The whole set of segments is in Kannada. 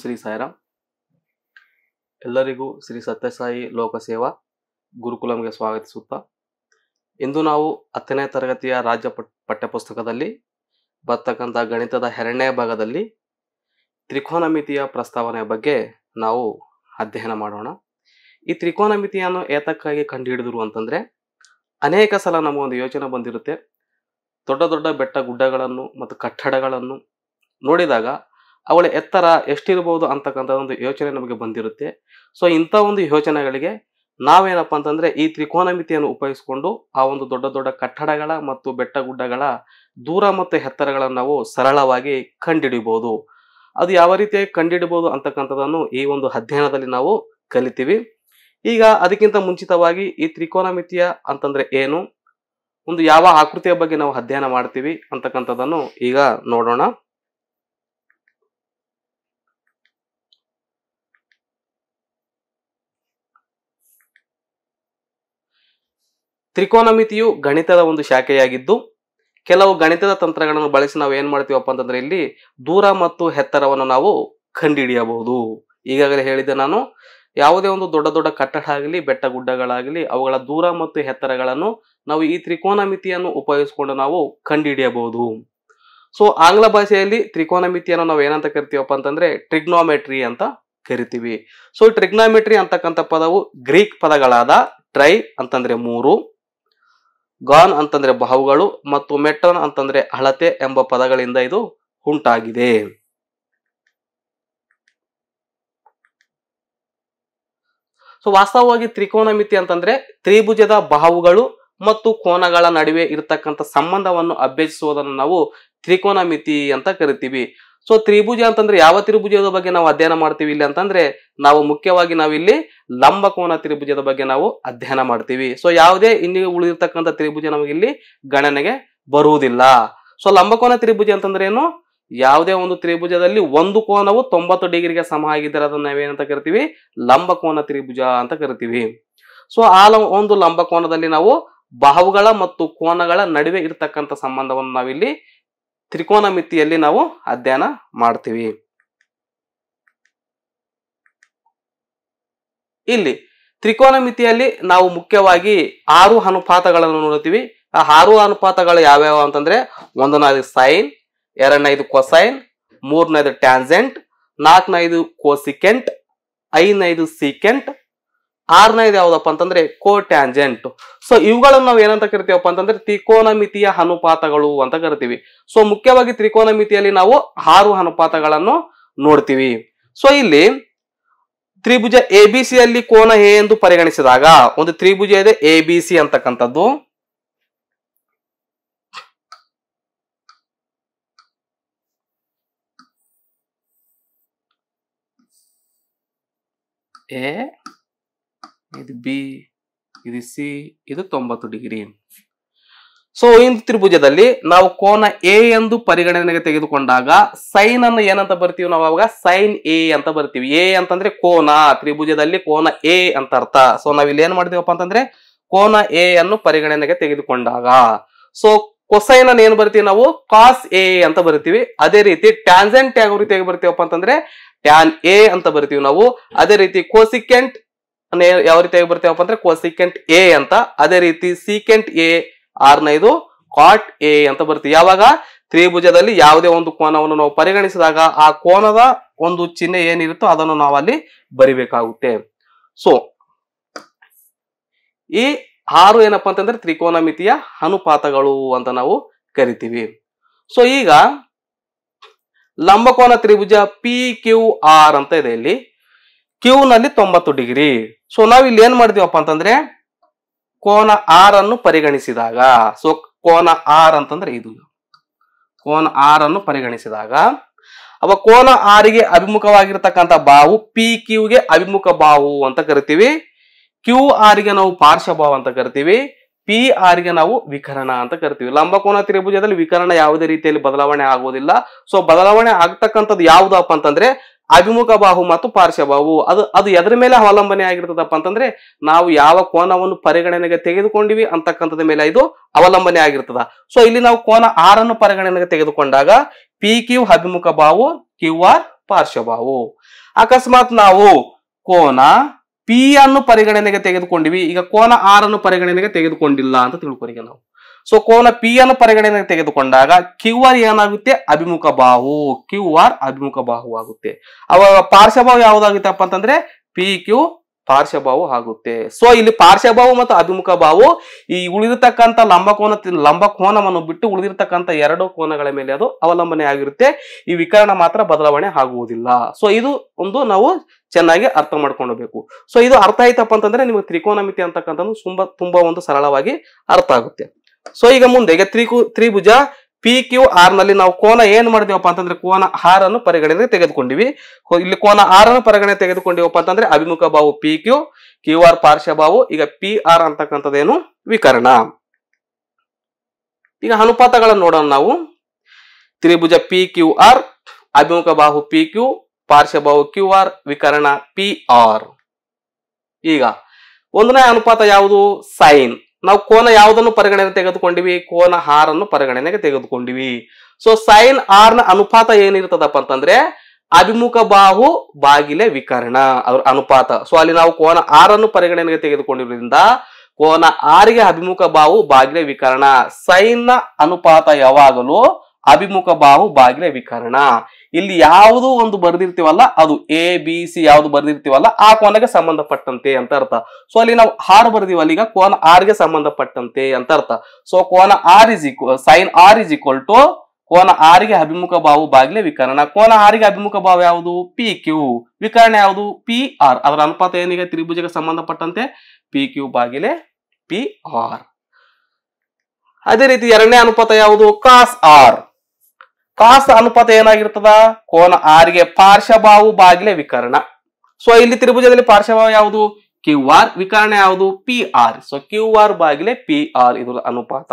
ಶ್ರೀ ಸಾಯಿರಾಮ್ ಎಲ್ಲರಿಗೂ ಶ್ರೀ ಸತ್ಯಸಾಯಿ ಲೋಕಸೇವಾ ಗುರುಕುಲಂಗೆ ಸ್ವಾಗತಿಸುತ್ತಾ ಇಂದು ನಾವು ಹತ್ತನೇ ತರಗತಿಯ ರಾಜ್ಯ ಪಠ್ಯಪುಸ್ತಕದಲ್ಲಿ ಬರ್ತಕ್ಕಂಥ ಗಣಿತದ ಎರಡನೇ ಭಾಗದಲ್ಲಿ ತ್ರಿಕೋನಮಿತಿಯ ಪ್ರಸ್ತಾವನೆ ಬಗ್ಗೆ ನಾವು ಅಧ್ಯಯನ ಮಾಡೋಣ ಈ ತ್ರಿಕೋನಮಿತಿಯನ್ನು ಏತಕ್ಕಾಗಿ ಕಂಡುಹಿಡಿದ್ರು ಅಂತಂದರೆ ಅನೇಕ ಸಲ ನಮಗೊಂದು ಯೋಚನೆ ಬಂದಿರುತ್ತೆ ದೊಡ್ಡ ದೊಡ್ಡ ಬೆಟ್ಟ ಗುಡ್ಡಗಳನ್ನು ಮತ್ತು ಕಟ್ಟಡಗಳನ್ನು ನೋಡಿದಾಗ ಅವಳ ಎತ್ತರ ಎಷ್ಟಿರ್ಬೋದು ಅಂತಕ್ಕಂಥ ಒಂದು ಯೋಚನೆ ನಮಗೆ ಬಂದಿರುತ್ತೆ ಸೊ ಇಂಥ ಒಂದು ಯೋಚನೆಗಳಿಗೆ ನಾವೇನಪ್ಪ ಅಂತಂದ್ರೆ ಈ ತ್ರಿಕೋನಮಿತಿಯನ್ನು ಉಪಯೋಗಿಸಿಕೊಂಡು ಆ ಒಂದು ದೊಡ್ಡ ದೊಡ್ಡ ಕಟ್ಟಡಗಳ ಮತ್ತು ಬೆಟ್ಟ ಗುಡ್ಡಗಳ ದೂರ ಮತ್ತು ಎತ್ತರಗಳನ್ನು ನಾವು ಸರಳವಾಗಿ ಕಂಡಿಡಿಬೋದು ಅದು ಯಾವ ರೀತಿಯಾಗಿ ಕಂಡಿಡಬಹುದು ಅಂತಕ್ಕಂಥದ್ದನ್ನು ಈ ಒಂದು ಅಧ್ಯಯನದಲ್ಲಿ ನಾವು ಕಲಿತೀವಿ ಈಗ ಅದಕ್ಕಿಂತ ಮುಂಚಿತವಾಗಿ ಈ ತ್ರಿಕೋನಮಿತಿಯ ಅಂತಂದ್ರೆ ಏನು ಒಂದು ಯಾವ ಆಕೃತಿಯ ಬಗ್ಗೆ ನಾವು ಅಧ್ಯಯನ ಮಾಡ್ತೀವಿ ಅಂತಕ್ಕಂಥದ್ದನ್ನು ಈಗ ನೋಡೋಣ ತ್ರಿಕೋನಮಿತಿಯು ಗಣಿತದ ಒಂದು ಶಾಖೆಯಾಗಿದ್ದು ಕೆಲವು ಗಣಿತದ ತಂತ್ರಗಳನ್ನು ಬಳಸಿ ನಾವು ಏನ್ ಮಾಡ್ತೀವಪ್ಪ ಅಂತಂದ್ರೆ ಇಲ್ಲಿ ದೂರ ಮತ್ತು ಎತ್ತರವನ್ನು ನಾವು ಕಂಡುಹಿಡಿಯಬಹುದು ಈಗಾಗಲೇ ಹೇಳಿದೆ ನಾನು ಯಾವುದೇ ಒಂದು ದೊಡ್ಡ ದೊಡ್ಡ ಕಟ್ಟಡ ಆಗಲಿ ಬೆಟ್ಟ ಗುಡ್ಡಗಳಾಗಲಿ ಅವುಗಳ ದೂರ ಮತ್ತು ಎತ್ತರಗಳನ್ನು ನಾವು ಈ ತ್ರಿಕೋನಮಿತಿಯನ್ನು ಉಪಯೋಗಿಸಿಕೊಂಡು ನಾವು ಕಂಡುಹಿಡಿಯಬಹುದು ಸೊ ಆಂಗ್ಲ ಭಾಷೆಯಲ್ಲಿ ತ್ರಿಕೋನಮಿತಿಯನ್ನು ನಾವು ಏನಂತ ಕರಿತೀವಪ್ಪ ಅಂತಂದ್ರೆ ಟ್ರಿಗ್ನೋಮೆಟ್ರಿ ಅಂತ ಕರಿತೀವಿ ಸೊ ಟ್ರಿಗ್ನೋಮೆಟ್ರಿ ಅಂತಕ್ಕಂಥ ಪದವು ಗ್ರೀಕ್ ಪದಗಳಾದ ಟ್ರೈ ಅಂತಂದ್ರೆ ಮೂರು ಗಾನ್ ಅಂತಂದ್ರೆ ಬಾವುಗಳು ಮತ್ತು ಮೆಟ್ಟನ್ ಅಂತಂದ್ರೆ ಅಳತೆ ಎಂಬ ಪದಗಳಿಂದ ಇದು ಉಂಟಾಗಿದೆ ಸೊ ವಾಸ್ತವವಾಗಿ ತ್ರಿಕೋನಮಿತಿ ಅಂತಂದ್ರೆ ತ್ರಿಭುಜದ ಬಾಹುಗಳು ಮತ್ತು ಕೋನಗಳ ನಡುವೆ ಇರತಕ್ಕಂಥ ಸಂಬಂಧವನ್ನು ಅಭ್ಯಸಿಸುವುದನ್ನು ನಾವು ತ್ರಿಕೋನ ಮಿತಿ ಅಂತ ಕರಿತೀವಿ ಸೊ ತ್ರಿಭುಜ ಅಂತಂದ್ರೆ ಯಾವ ತ್ರಿಭುಜದ ಬಗ್ಗೆ ನಾವು ಅಧ್ಯಯನ ಮಾಡ್ತೀವಿ ಇಲ್ಲಿ ಅಂತಂದ್ರೆ ನಾವು ಮುಖ್ಯವಾಗಿ ನಾವಿಲ್ಲಿ ಲಂಬಕೋನ ತ್ರಿಭುಜದ ಬಗ್ಗೆ ನಾವು ಅಧ್ಯಯನ ಮಾಡ್ತೀವಿ ಸೊ ಯಾವುದೇ ಇಲ್ಲಿ ಉಳಿದಿರ್ತಕ್ಕಂಥ ತ್ರಿಭುಜ ನಮಗೆ ಇಲ್ಲಿ ಗಣನೆಗೆ ಬರುವುದಿಲ್ಲ ಸೊ ಲಂಬಕೋನ ತ್ರಿಭುಜ ಅಂತಂದ್ರೆ ಏನು ಯಾವುದೇ ಒಂದು ತ್ರಿಭುಜದಲ್ಲಿ ಒಂದು ಕೋನವು ತೊಂಬತ್ತು ಡಿಗ್ರಿಗೆ ಸಮ ಆಗಿದ್ದರೆ ಅದನ್ನ ನಾವೇನಂತ ಕರಿತೀವಿ ಲಂಬಕೋನ ತ್ರಿಭುಜ ಅಂತ ಕರಿತೀವಿ ಸೊ ಆ ಒಂದು ಲಂಬಕೋನದಲ್ಲಿ ನಾವು ಬಾಹುಗಳ ಮತ್ತು ಕೋನಗಳ ನಡುವೆ ಇರತಕ್ಕಂಥ ಸಂಬಂಧವನ್ನು ನಾವಿಲ್ಲಿ ತ್ರಿಕೋನ ಮಿತಿಯಲ್ಲಿ ನಾವು ಅಧ್ಯಯನ ಮಾಡ್ತೀವಿ ಇಲ್ಲಿ ತ್ರಿಕೋನ ಮಿತಿಯಲ್ಲಿ ನಾವು ಮುಖ್ಯವಾಗಿ ಆರು ಅನುಪಾತಗಳನ್ನು ನೋಡ್ತೀವಿ ಆ ಆರು ಅನುಪಾತಗಳು ಯಾವ್ಯಾವ ಅಂತಂದ್ರೆ ಒಂದನೇದು ಸೈನ್ ಎರಡನೈದು ಕೊಸೈನ್ ಮೂರನೇದು ಟ್ಯಾನ್ಸೆಂಟ್ ನಾಲ್ಕನೈದು ಕೋಸಿಕೆಂಟ್ ಐದನೈದು ಸೀಕೆಂಟ್ ಆರನೇದು ಯಾವ್ದಪ್ಪ ಅಂತಂದ್ರೆ ಕೋ ಟ್ಯಾಂಜೆಂಟ್ ಸೊ ಇವುಗಳನ್ನು ನಾವು ಏನಂತ ಕರಿತೀವಪ್ಪ ಅಂತಂದ್ರೆ ತ್ರಿಕೋನಮಿತಿಯ ಅನುಪಾತಗಳು ಅಂತ ಕರಿತೀವಿ ಸೊ ಮುಖ್ಯವಾಗಿ ತ್ರಿಕೋನಮಿತಿಯಲ್ಲಿ ನಾವು ಆರು ಅನುಪಾತಗಳನ್ನು ನೋಡ್ತೀವಿ ಸೊ ಇಲ್ಲಿ ತ್ರಿಭುಜ ಎ ಬಿ ಸಿ ಅಲ್ಲಿ ಕೋನ ಎ ಎಂದು ಪರಿಗಣಿಸಿದಾಗ ಒಂದು ತ್ರಿಭುಜ ಇದೆ ಎ ಬಿ ಸಿ ಅಂತಕ್ಕಂಥದ್ದು ಎ ಇದು ಬಿ ಇದು ಸಿ ಇದು ತೊಂಬತ್ತು ಡಿಗ್ರಿ ಸೊ ಇಂದು ತ್ರಿಭುಜದಲ್ಲಿ ನಾವು ಕೋನ ಎ ಎಂದು ಪರಿಗಣನೆಗೆ ತೆಗೆದುಕೊಂಡಾಗ ಸೈನ್ ಅನ್ನು ಏನಂತ ಬರ್ತೀವಿ ನಾವು ಅವಾಗ ಸೈನ್ ಎ ಅಂತ ಬರ್ತೀವಿ ಎ ಅಂತಂದ್ರೆ ಕೋನ ತ್ರಿಭುಜದಲ್ಲಿ ಕೋನ ಎ ಅಂತ ಅರ್ಥ ಸೊ ನಾವ್ ಇಲ್ಲಿ ಏನ್ ಮಾಡ್ತೀವಪ್ಪ ಅಂತಂದ್ರೆ ಕೋನ ಎ ಅನ್ನು ಪರಿಗಣನೆಗೆ ತೆಗೆದುಕೊಂಡಾಗ ಸೊ ಕೊಸೈನ್ ಅನ್ನು ಏನ್ ಬರ್ತೀವಿ ನಾವು ಕಾಸ್ ಎ ಅಂತ ಬರ್ತೀವಿ ಅದೇ ರೀತಿ ಟ್ಯಾನ್ಸೆಂಟ್ ಯಾವ ರೀತಿಯಾಗಿ ಬರ್ತೀವಪ್ಪ ಅಂತಂದ್ರೆ ಟ್ಯಾನ್ ಎ ಅಂತ ಬರ್ತೀವಿ ನಾವು ಅದೇ ರೀತಿ ಕೋಸಿಕೆಂಟ್ ಯಾವ ರೀತಿಯಾಗಿ ಬರ್ತೇವಪ್ಪ ಅಂದ್ರೆ ಕೋಸಿಕೆಂಟ್ ಎ ಅಂತ ಅದೇ ರೀತಿ ಸೀಕೆಂಟ್ ಎ ಆರ್ನ ಇದು ಕಾಟ್ ಎ ಅಂತ ಬರ್ತೀವಿ ಯಾವಾಗ ತ್ರಿಭುಜದಲ್ಲಿ ಯಾವುದೇ ಒಂದು ಕೋನವನ್ನು ನಾವು ಪರಿಗಣಿಸಿದಾಗ ಆ ಕೋನದ ಒಂದು ಚಿಹ್ನೆ ಏನಿರುತ್ತೋ ಅದನ್ನು ನಾವು ಅಲ್ಲಿ ಬರಿಬೇಕಾಗುತ್ತೆ ಸೊ ಈ ಆರು ಏನಪ್ಪಾ ಅಂತಂದ್ರೆ ಮಿತಿಯ ಅನುಪಾತಗಳು ಅಂತ ನಾವು ಕರಿತೀವಿ ಸೊ ಈಗ ಲಂಬಕೋನ ತ್ರಿಭುಜ ಪಿ ಕ್ಯೂ ಆರ್ ಅಂತ ಇದೆ ಇಲ್ಲಿ ಕ್ಯೂ ನಲ್ಲಿ ತೊಂಬತ್ತು ಡಿಗ್ರಿ ಸೊ ನಾವು ಇಲ್ಲಿ ಏನ್ ಮಾಡಿದೀವಪ್ಪ ಅಂತಂದ್ರೆ ಕೋನ ಆರ್ ಅನ್ನು ಪರಿಗಣಿಸಿದಾಗ ಸೊ ಕೋನ ಆರ್ ಅಂತಂದ್ರೆ ಇದು ಕೋನ ಆರ್ ಅನ್ನು ಪರಿಗಣಿಸಿದಾಗ ಅವ ಕೋನ ಗೆ ಅಭಿಮುಖವಾಗಿರ್ತಕ್ಕಂಥ ಬಾವು ಪಿ ಕ್ಯೂಗೆ ಅಭಿಮುಖ ಬಾವು ಅಂತ ಕರಿತೀವಿ ಕ್ಯೂ ಗೆ ನಾವು ಪಾರ್ಶ್ವ ಬಾವು ಅಂತ ಕರಿತೀವಿ ಪಿ ಆರ್ಗೆ ನಾವು ವಿಕರಣ ಅಂತ ಕರಿತೀವಿ ಲಂಬಕೋನ ತ್ರಿಭುಜದಲ್ಲಿ ವಿಕರಣ ಯಾವುದೇ ರೀತಿಯಲ್ಲಿ ಬದಲಾವಣೆ ಆಗುವುದಿಲ್ಲ ಸೊ ಬದಲಾವಣೆ ಆಗ್ತಕ್ಕಂಥದ್ದು ಯಾವುದಪ್ಪ ಅಂತಂದ್ರೆ ಅಭಿಮುಖ ಬಾಹು ಮತ್ತು ಪಾರ್ಶ್ವ ಬಾಹು ಅದು ಅದು ಎದ್ರ ಮೇಲೆ ಅವಲಂಬನೆ ಆಗಿರ್ತದಪ್ಪ ಅಂತಂದ್ರೆ ನಾವು ಯಾವ ಕೋನವನ್ನು ಪರಿಗಣನೆಗೆ ತೆಗೆದುಕೊಂಡಿವಿ ಅಂತಕ್ಕಂಥದ ಮೇಲೆ ಇದು ಅವಲಂಬನೆ ಆಗಿರ್ತದ ಸೊ ಇಲ್ಲಿ ನಾವು ಕೋನ ಆರ್ ಅನ್ನು ಪರಿಗಣನೆಗೆ ತೆಗೆದುಕೊಂಡಾಗ ಪಿ ಕ್ಯೂ ಅಭಿಮುಖ ಬಾವು ಕ್ಯೂ ಆರ್ ಪಾರ್ಶ್ವ ಬಾವು ಅಕಸ್ಮಾತ್ ನಾವು ಕೋನ ಪಿ ಅನ್ನು ಪರಿಗಣನೆಗೆ ತೆಗೆದುಕೊಂಡಿವಿ ಈಗ ಕೋನ ಆರ್ ಅನ್ನು ಪರಿಗಣನೆಗೆ ತೆಗೆದುಕೊಂಡಿಲ್ಲ ಅಂತ ತಿಳ್ಕೊರಿಗೆ ನಾವು ಸೊ ಕೋನ ಪಿ ಅನ್ನು ಪರಿಗಣನೆ ತೆಗೆದುಕೊಂಡಾಗ ಕ್ಯೂ ಆರ್ ಏನಾಗುತ್ತೆ ಅಭಿಮುಖ ಬಾಹು ಕ್ಯೂ ಆರ್ ಅಭಿಮುಖ ಬಾಹು ಆಗುತ್ತೆ ಅವಾಗ ಪಾರ್ಶ್ವಭಾವ ಯಾವ್ದಾಗುತ್ತಪ್ಪ ಅಂತಂದ್ರೆ ಪಿ ಕ್ಯೂ ಪಾರ್ಶ್ವಭಾವು ಆಗುತ್ತೆ ಸೊ ಇಲ್ಲಿ ಪಾರ್ಶ್ವಭಾವು ಮತ್ತು ಅಭಿಮುಖ ಬಾವು ಈ ಉಳಿದಿರ್ತಕ್ಕಂಥ ಲಂಬಕೋನ ಕೋನವನ್ನು ಬಿಟ್ಟು ಉಳಿದಿರ್ತಕ್ಕಂಥ ಎರಡು ಕೋನಗಳ ಮೇಲೆ ಅದು ಅವಲಂಬನೆ ಆಗಿರುತ್ತೆ ಈ ವಿಕರಣ ಮಾತ್ರ ಬದಲಾವಣೆ ಆಗುವುದಿಲ್ಲ ಸೊ ಇದು ಒಂದು ನಾವು ಚೆನ್ನಾಗಿ ಅರ್ಥ ಮಾಡ್ಕೊಳ್ಬೇಕು ಸೊ ಇದು ಅರ್ಥ ಆಯ್ತಪ್ಪ ಅಂತಂದ್ರೆ ನಿಮಗೆ ತ್ರಿಕೋನಮಿತಿ ಅಂತಕ್ಕಂಥದ್ದು ತುಂಬಾ ತುಂಬಾ ಒಂದು ಸರಳವಾಗಿ ಅರ್ಥ ಆಗುತ್ತೆ ಸೊ ಈಗ ಮುಂದೆ ಈಗ ತ್ರಿಕು ತ್ರಿಭುಜ ಪಿ ಕ್ಯೂ ಆರ್ ನಲ್ಲಿ ನಾವು ಕೋನ ಏನ್ ಮಾಡಿದೇವಪ್ಪ ಅಂತಂದ್ರೆ ಕೋನ ಆರ್ ಅನ್ನು ಪರಿಗಣನೆ ತೆಗೆದುಕೊಂಡಿವಿ ಇಲ್ಲಿ ಕೋನ ಆರ್ ಅನ್ನು ಪರಿಗಣನೆ ತೆಗೆದುಕೊಂಡಿವಪ್ಪ ಅಂತಂದ್ರೆ ಅಭಿಮುಖ ಬಾವು ಪಿ ಕ್ಯೂ ಕ್ಯೂ ಆರ್ ಪಾರ್ಶ್ವ ಬಾವು ಈಗ ಪಿ ಆರ್ ಅಂತಕ್ಕಂಥದ್ದೇನು ವಿಕರಣ ಈಗ ಅನುಪಾತಗಳನ್ನು ನೋಡೋಣ ನಾವು ತ್ರಿಭುಜ ಪಿ ಕ್ಯೂ ಆರ್ ಅಭಿಮುಖ ಬಾಹು ಪಿ ಕ್ಯೂ ಪಾರ್ಶ್ವ ಬಾಹು ಕ್ಯೂ ಆರ್ ವಿಕರಣ ಪಿ ಆರ್ ಈಗ ಒಂದನೇ ಅನುಪಾತ ಯಾವುದು ಸೈನ್ ನಾವು ಕೋನ ಯಾವುದನ್ನು ಪರಿಗಣನೆ ತೆಗೆದುಕೊಂಡಿವಿ ಕೋನ ಆರ್ ಅನ್ನು ಪರಿಗಣನೆಗೆ ತೆಗೆದುಕೊಂಡಿವಿ ಸೊ ಸೈನ್ ಆರ್ ನ ಅನುಪಾತ ಏನಿರ್ತದಪ್ಪ ಅಂತಂದ್ರೆ ಅಭಿಮುಖ ಬಾಹು ಬಾಗಿಲೆ ವಿಕರ್ಣ ಅವ್ರ ಅನುಪಾತ ಸೊ ಅಲ್ಲಿ ನಾವು ಕೋನ ಆರ್ ಅನ್ನು ಪರಿಗಣನೆಗೆ ತೆಗೆದುಕೊಂಡಿರೋದ್ರಿಂದ ಕೋನ ಆರಿಗೆ ಅಭಿಮುಖ ಬಾಹು ಬಾಗಿಲೆ ವಿಕರ್ಣ ಸೈನ್ ನ ಅನುಪಾತ ಯಾವಾಗಲೂ ಅಭಿಮುಖ ಬಾಹು ಬಾಗಿಲ ವಿಕರಣ ಇಲ್ಲಿ ಯಾವುದು ಒಂದು ಬರೆದಿರ್ತೀವಲ್ಲ ಅದು ಎ ಬಿ ಸಿ ಯಾವುದು ಬರೆದಿರ್ತೀವಲ್ಲ ಆ ಕೋನಗೆ ಸಂಬಂಧಪಟ್ಟಂತೆ ಅಂತ ಅರ್ಥ ಸೊ ಅಲ್ಲಿ ನಾವು ಆರ್ ಬರೆದಿವಲ್ಲ ಈಗ ಕೋನ ಆರ್ ಗೆ ಸಂಬಂಧಪಟ್ಟಂತೆ ಅಂತ ಅರ್ಥ ಸೊ ಕೋನ R is equal sine R is equal to ಕೋನ ಗೆ ಅಭಿಮುಖ ಬಾವು ಬಾಗಿಲೆ ವಿಕರಣ ಕೋನ ಆರಿಗೆ ಅಭಿಮುಖ ಭಾವ ಯಾವುದು ಪಿ ಕ್ಯೂ ವಿಕರಣ ಯಾವುದು ಪಿ ಆರ್ ಅದರ ಅನುಪಾತ ಏನೀಗ ತ್ರಿಭುಜಕ್ಕೆ ಸಂಬಂಧಪಟ್ಟಂತೆ ಪಿ ಕ್ಯೂ ಬಾಗಿಲೆ ಪಿ ಆರ್ ಅದೇ ರೀತಿ ಎರಡನೇ ಅನುಪಾತ ಯಾವುದು ಕಾಸ್ ಆರ್ ಕಾಸ ಅನುಪಾತ ಏನಾಗಿರ್ತದ ಕೋನ ಆರ್ಗೆ ಪಾರ್ಶ್ವಭಾವು ಬಾಗಿಲೆ ವಿಕರಣ ಸೊ ಇಲ್ಲಿ ತ್ರಿಭುಜದಲ್ಲಿ ಪಾರ್ಶ್ವಭಾವ ಯಾವುದು ಕ್ಯೂ ಆರ್ ವಿಕರಣ ಯಾವುದು P R so Q R ಬಾಗಿಲೆ ಪಿ ಆರ್ ಇದು ಅನುಪಾತ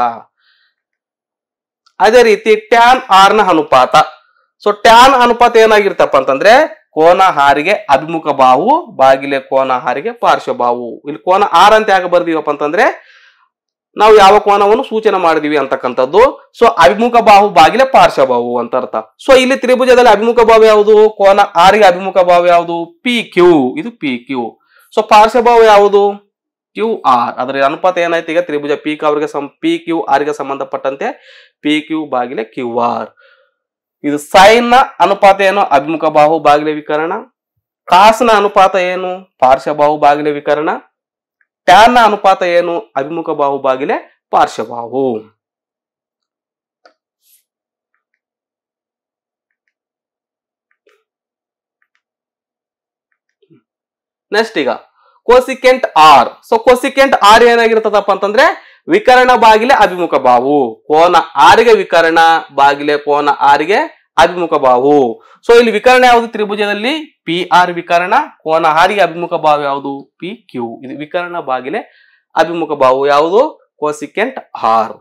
ಅದೇ ರೀತಿ ಟ್ಯಾನ್ ಆರ್ ನ ಅನುಪಾತ ಸೊ ಟ್ಯಾನ್ ಅನುಪಾತ ಏನಾಗಿರ್ತಪ್ಪ ಅಂತಂದ್ರೆ ಕೋನ ಹಾರಿಗೆ ಅಭಿಮುಖ ಬಾವು ಬಾಗಿಲೆ ಕೋನ ಹಾರಿಗೆ ಪಾರ್ಶ್ವಭಾವು ಇಲ್ಲಿ ಕೋನ ಆರ್ ಅಂತ ಯಾಕೆ ಬರ್ದೀವಪ್ಪ ಅಂತಂದ್ರೆ ನಾವು ಯಾವ ಕೋನವನ್ನು ಸೂಚನೆ ಮಾಡಿದೀವಿ ಅಂತಕ್ಕಂಥದ್ದು ಸೊ ಅಭಿಮುಖ ಬಾಹು ಬಾಗಿಲೆ ಪಾರ್ಶ್ವಬಾಹು ಅಂತ ಅರ್ಥ ಸೊ ಇಲ್ಲಿ ತ್ರಿಭುಜದಲ್ಲಿ ಅಭಿಮುಖ ಬಾವು ಯಾವುದು ಕೋನ ಆರಿಗೆ ಅಭಿಮುಖ ಬಾವು ಯಾವುದು ಪಿ ಕ್ಯೂ ಇದು ಪಿ ಕ್ಯೂ ಸೊ ಪಾರ್ಶ್ವಭಾವು ಯಾವುದು ಕ್ಯೂ ಆರ್ ಅದರ ಅನುಪಾತ ಏನಾಯ್ತು ಈಗ ತ್ರಿಭುಜ ಪಿ ಅವ್ರಿಗೆ ಸಂ ಪಿ ಕ್ಯೂ ಗೆ ಸಂಬಂಧಪಟ್ಟಂತೆ ಪಿ ಕ್ಯೂ ಬಾಗಿಲೆ ಕ್ಯೂ ಆರ್ ಇದು ಸೈನ್ ನ ಅನುಪಾತ ಏನು ಅಭಿಮುಖ ಬಾಹು ಬಾಗಿಲೆ ವಿಕರಣ ಕಾಸ್ನ ಅನುಪಾತ ಏನು ಪಾರ್ಶ್ವಬಾಹು ಬಾಗಿಲೆ ವಿಕರಣ ಟ್ಯಾನ್ ನ ಅನುಪಾತ ಏನು ಅಭಿಮುಖ ಬಾಹು ಬಾಗಿಲೆ ಪಾರ್ಶ್ವಬಾಹು ನೆಕ್ಸ್ಟ್ ಈಗ cosecant R so cosecant R ಏನಾಗಿರ್ತದಪ್ಪ ಅಂತಂದ್ರೆ ವಿಕರಣ ಬಾಗಿಲೆ ಅಭಿಮುಖ ಬಾವು ಕೋನ ಆರ್ಗೆ ವಿಕರಣ ಬಾಗಿಲೆ ಕೋನ ಆರ್ಗೆ ಅಭಿಮುಖ ಬಾಹು ಸೊ ಇಲ್ಲಿ ವಿಕರಣ ಯಾವುದು ತ್ರಿಭುಜದಲ್ಲಿ ಪಿ ಆರ್ ವಿಕರಣ ಕೋನ ಹಾರಿಗೆ ಅಭಿಮುಖ ಬಾವು ಯಾವುದು ಪಿ ಕ್ಯೂ ಇದು ವಿಕರಣ ಬಾಗಿಲೆ ಅಭಿಮುಖ ಬಾವು ಯಾವುದು ಕೋಸಿಕೆಂಟ್ ಆರ್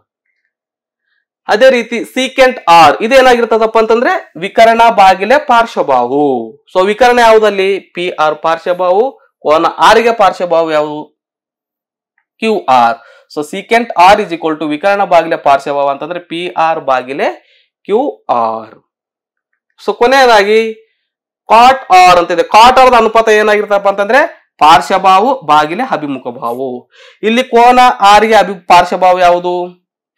ಅದೇ ರೀತಿ ಸೀಕೆಂಟ್ ಆರ್ ಇದೇನಾಗಿರ್ತದಪ್ಪ ಅಂತಂದ್ರೆ ವಿಕರಣ ಬಾಗಿಲೆ ಪಾರ್ಶ್ವಬಾಹು ಸೊ ವಿಕರಣ ಯಾವುದಲ್ಲಿ ಪಿ ಆರ್ ಪಾರ್ಶ್ವಬಾವು ಕೋನ ಆರ್ಗೆ ಪಾರ್ಶ್ವಬಾವು ಯಾವುದು Q R so secant R is equal to ವಿಕರಣ ಬಾಗಿಲೆ ಪಾರ್ಶ್ವಭಾವ ಅಂತಂದ್ರೆ ಪಿ ಆರ್ ಬಾಗಿಲೆ ಕ್ಯೂ ಆರ್ ಸೊ ಕೊನೆಯದಾಗಿ ಕಾಟ್ ಆರ್ ಅಂತ ಇದೆ ಕಾಟ್ ಆರ್ದ ಅನುಪಾತ ಏನಾಗಿರ್ತಪ್ಪ ಅಂತಂದ್ರೆ ಪಾರ್ಶ್ವಭಾವು ಬಾಗಿಲೆ ಅಭಿಮುಖ ಭಾವು ಇಲ್ಲಿ ಕೋನ ಆರ್ಗೆ ಅಭಿ ಪಾರ್ಶ್ವಭಾವ ಯಾವುದು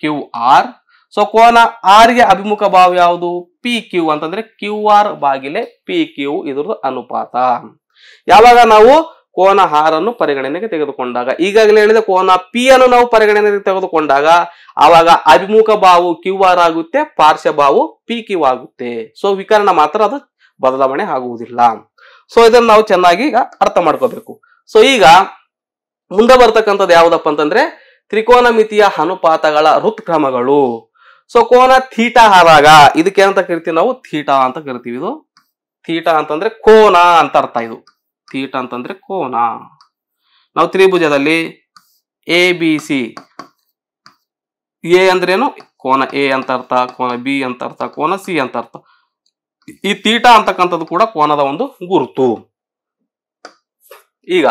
ಕ್ಯೂ ಆರ್ ಸೊ ಕೋನ ಆರ್ಗೆ ಅಭಿಮುಖ ಭಾವ ಯಾವುದು ಪಿ ಕ್ಯೂ ಅಂತಂದ್ರೆ ಕ್ಯೂ ಆರ್ ಬಾಗಿಲೆ ಪಿ ಕ್ಯೂ ಇದ್ರದ್ದು ಅನುಪಾತ ಯಾವಾಗ ನಾವು ಕೋನ ಅನ್ನು ಪರಿಗಣನೆಗೆ ತೆಗೆದುಕೊಂಡಾಗ ಈಗಾಗಲೇ ಹೇಳಿದ ಕೋನ ಪಿ ಅನ್ನು ನಾವು ಪರಿಗಣನೆಗೆ ತೆಗೆದುಕೊಂಡಾಗ ಆವಾಗ ಅಭಿಮುಖ ಬಾವು ಕ್ಯೂ ಆರ್ ಆಗುತ್ತೆ ಪಾರ್ಶ್ವ ಭಾವು ಪಿ ಕ್ಯೂ ಆಗುತ್ತೆ ಸೊ ವಿಕರಣ ಮಾತ್ರ ಅದು ಬದಲಾವಣೆ ಆಗುವುದಿಲ್ಲ ಸೊ ಇದನ್ನು ನಾವು ಚೆನ್ನಾಗಿ ಈಗ ಅರ್ಥ ಮಾಡ್ಕೋಬೇಕು ಸೊ ಈಗ ಮುಂದೆ ಬರ್ತಕ್ಕಂಥದ್ದು ಯಾವುದಪ್ಪ ಅಂತಂದ್ರೆ ತ್ರಿಕೋನ ಮಿತಿಯ ಅನುಪಾತಗಳ ಋತ್ಕ್ರಮಗಳು ಸೊ ಕೋನ ಥೀಟಾ ಆದಾಗ ಇದಕ್ಕೆ ಏನಂತ ಕರಿತೀವಿ ನಾವು ಥೀಟಾ ಅಂತ ಕರಿತೀವಿ ಇದು ಥೀಟಾ ಅಂತಂದ್ರೆ ಕೋನ ಅಂತ ಅರ್ಥ ಇದು ತೀಟ ಅಂತಂದ್ರೆ ಕೋನ ನಾವು ತ್ರಿಭುಜದಲ್ಲಿ ಎ ಬಿ ಸಿ ಎ ಅಂದ್ರೇನು ಕೋನ ಎ ಅಂತ ಅರ್ಥ ಕೋನ ಬಿ ಅಂತ ಅರ್ಥ ಕೋನ ಸಿ ಅಂತ ಅರ್ಥ ಈ ತೀಟ ಅಂತಕ್ಕಂಥದ್ದು ಕೂಡ ಕೋನದ ಒಂದು ಗುರುತು ಈಗ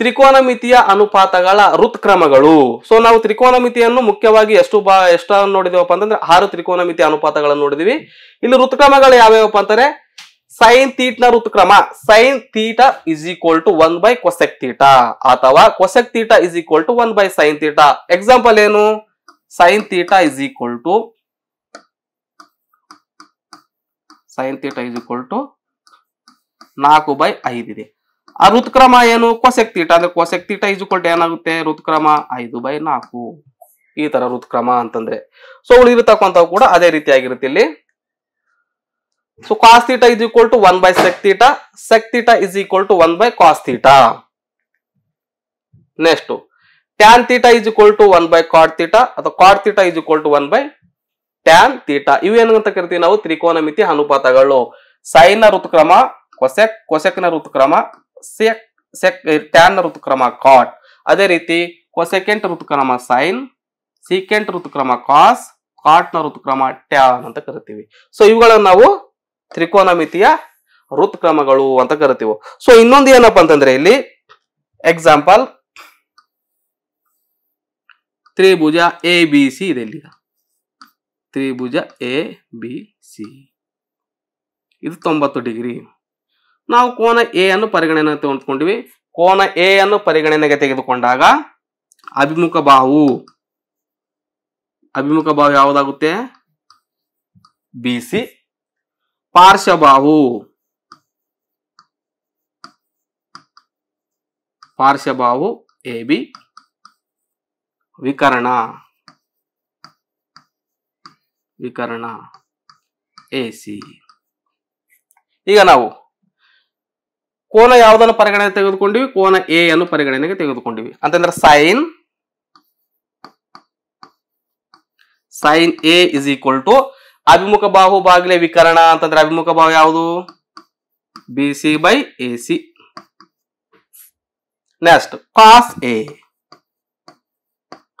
ತ್ರಿಕೋನಮಿತಿಯ ಅನುಪಾತಗಳ ಋತ್ಕ್ರಮಗಳು ಸೊ ನಾವು ತ್ರಿಕೋನಮಿತಿಯನ್ನು ಮುಖ್ಯವಾಗಿ ಎಷ್ಟು ಬಾ ಎಷ್ಟು ನೋಡಿದೇವಪ್ಪ ಅಂತಂದ್ರೆ ಆರು ತ್ರಿಕೋನಮಿತಿ ಅನುಪಾತಗಳನ್ನು ನೋಡಿದೀವಿ ಇಲ್ಲಿ ಋತ್ಕ್ರಮಗಳು ಯಾವ್ಯಾವಪ್ಪ ಅಂತಾರೆ ಸೈನ್ ನ ಋತುಕ್ರಮ sine theta is equal to one by cosec theta ಅಥವಾ cosec theta is equal to one by sine theta example ಏನು sine theta is equal to sine theta is equal to ನಾಲ್ಕು ಬೈ ಐದಿದೆ ಆ ಋತುಕ್ರಮ ಏನು ಕೊಸೆಕ್ ತೀಟ ಅಂದ್ರೆ cosec theta is equal to ಏನಾಗುತ್ತೆ ಋತುಕ್ರಮ ಐದು ಬೈ ನಾಲ್ಕು ಈ ತರ ಋತುಕ್ರಮ ಅಂತಂದ್ರೆ ಸೊ ಉಳಿದಿರ್ತಕ್ಕಂಥವು ಕೂಡ ಅದೇ ರೀತಿಯಾಗಿರುತ್ತೆ ಇಲ್ಲಿ so cos cos theta is equal to one by sec theta ಸೆಕ್ತೀಟಲ್ to one by cos theta next tan theta is equal to one by cot theta ಕಾರ್ to one by tan theta ಇವೇನು ಅಂತ ಕರಿತೀವಿ ನಾವು ತ್ರಿಕೋನ ಮಿತಿ ಅನುಪಾತಗಳು ಸೈನ್ ಋತುಕ್ರಮ ಕೊಕ್ ಕೊಸೆಕ್ನ ಋತುಕ್ರಮ ಸೆಕ್ ಟ್ಯಾನ್ ನ ಋತುಕ್ರಮ ಕಾಟ್ ಅದೇ ರೀತಿ ಕೊಸೆಕೆಂಟ್ ಋತುಕ್ರಮ ಸೈನ್ ಸೀಕೆಂಟ್ ಋತುಕ್ರಮ ಕಾಸ್ ಕಾಟ್ನ ಋತುಕ್ರಮ ಟ್ಯಾನ್ ಅಂತ ಕರಿತೀವಿ ಸೊ ಇವುಗಳನ್ನು ನಾವು ತ್ರಿಕೋನಮಿತಿಯ ಋತ್ಕ್ರಮಗಳು ಅಂತ ಕರಿತೀವಿ ಸೊ ಇನ್ನೊಂದು ಏನಪ್ಪ ಅಂತಂದ್ರೆ ಇಲ್ಲಿ ಎಕ್ಸಾಂಪಲ್ ತ್ರಿಭುಜ ಎ ಬಿ ಸಿ ಇದೆ ಇಲ್ಲಿ ತ್ರಿಭುಜ ಎ ಬಿ ಸಿ ಇದು ತೊಂಬತ್ತು ಡಿಗ್ರಿ ನಾವು ಕೋನ ಎ ಅನ್ನು ಪರಿಗಣನೆ ತೆಗೆದುಕೊಂಡಿವಿ ಕೋನ ಎ ಅನ್ನು ಪರಿಗಣನೆಗೆ ತೆಗೆದುಕೊಂಡಾಗ ಅಭಿಮುಖ ಬಾಹು ಅಭಿಮುಖ ಬಾಹು ಯಾವುದಾಗುತ್ತೆ ಬಿ ಸಿ పార్శ్వబాహు పార్శ్వబాహు ఏబి వికరణ వికరణ ఏಸಿ ಈಗ ನಾವು ಕೋನ ಯಾವುದನ್ನು ಪರಿಗಣನೆ ತೆಗೆದುಕೊಂಡಿವಿ ಕೋನ ಎ ಅನ್ನು ಪರಿಗಣನೆಗೆ ತೆಗೆದುಕೊಂಡಿವಿ ಅಂತಂದ್ರೆ sine sine A is equal to ಅಭಿಮುಖ ಬಾಹು ಬಾಗಿಲ ವಿಕರಣ ಅಂತಂದ್ರೆ ಅಭಿಮುಖ ಬಾಹು ಯಾವುದು B C by A C next cos A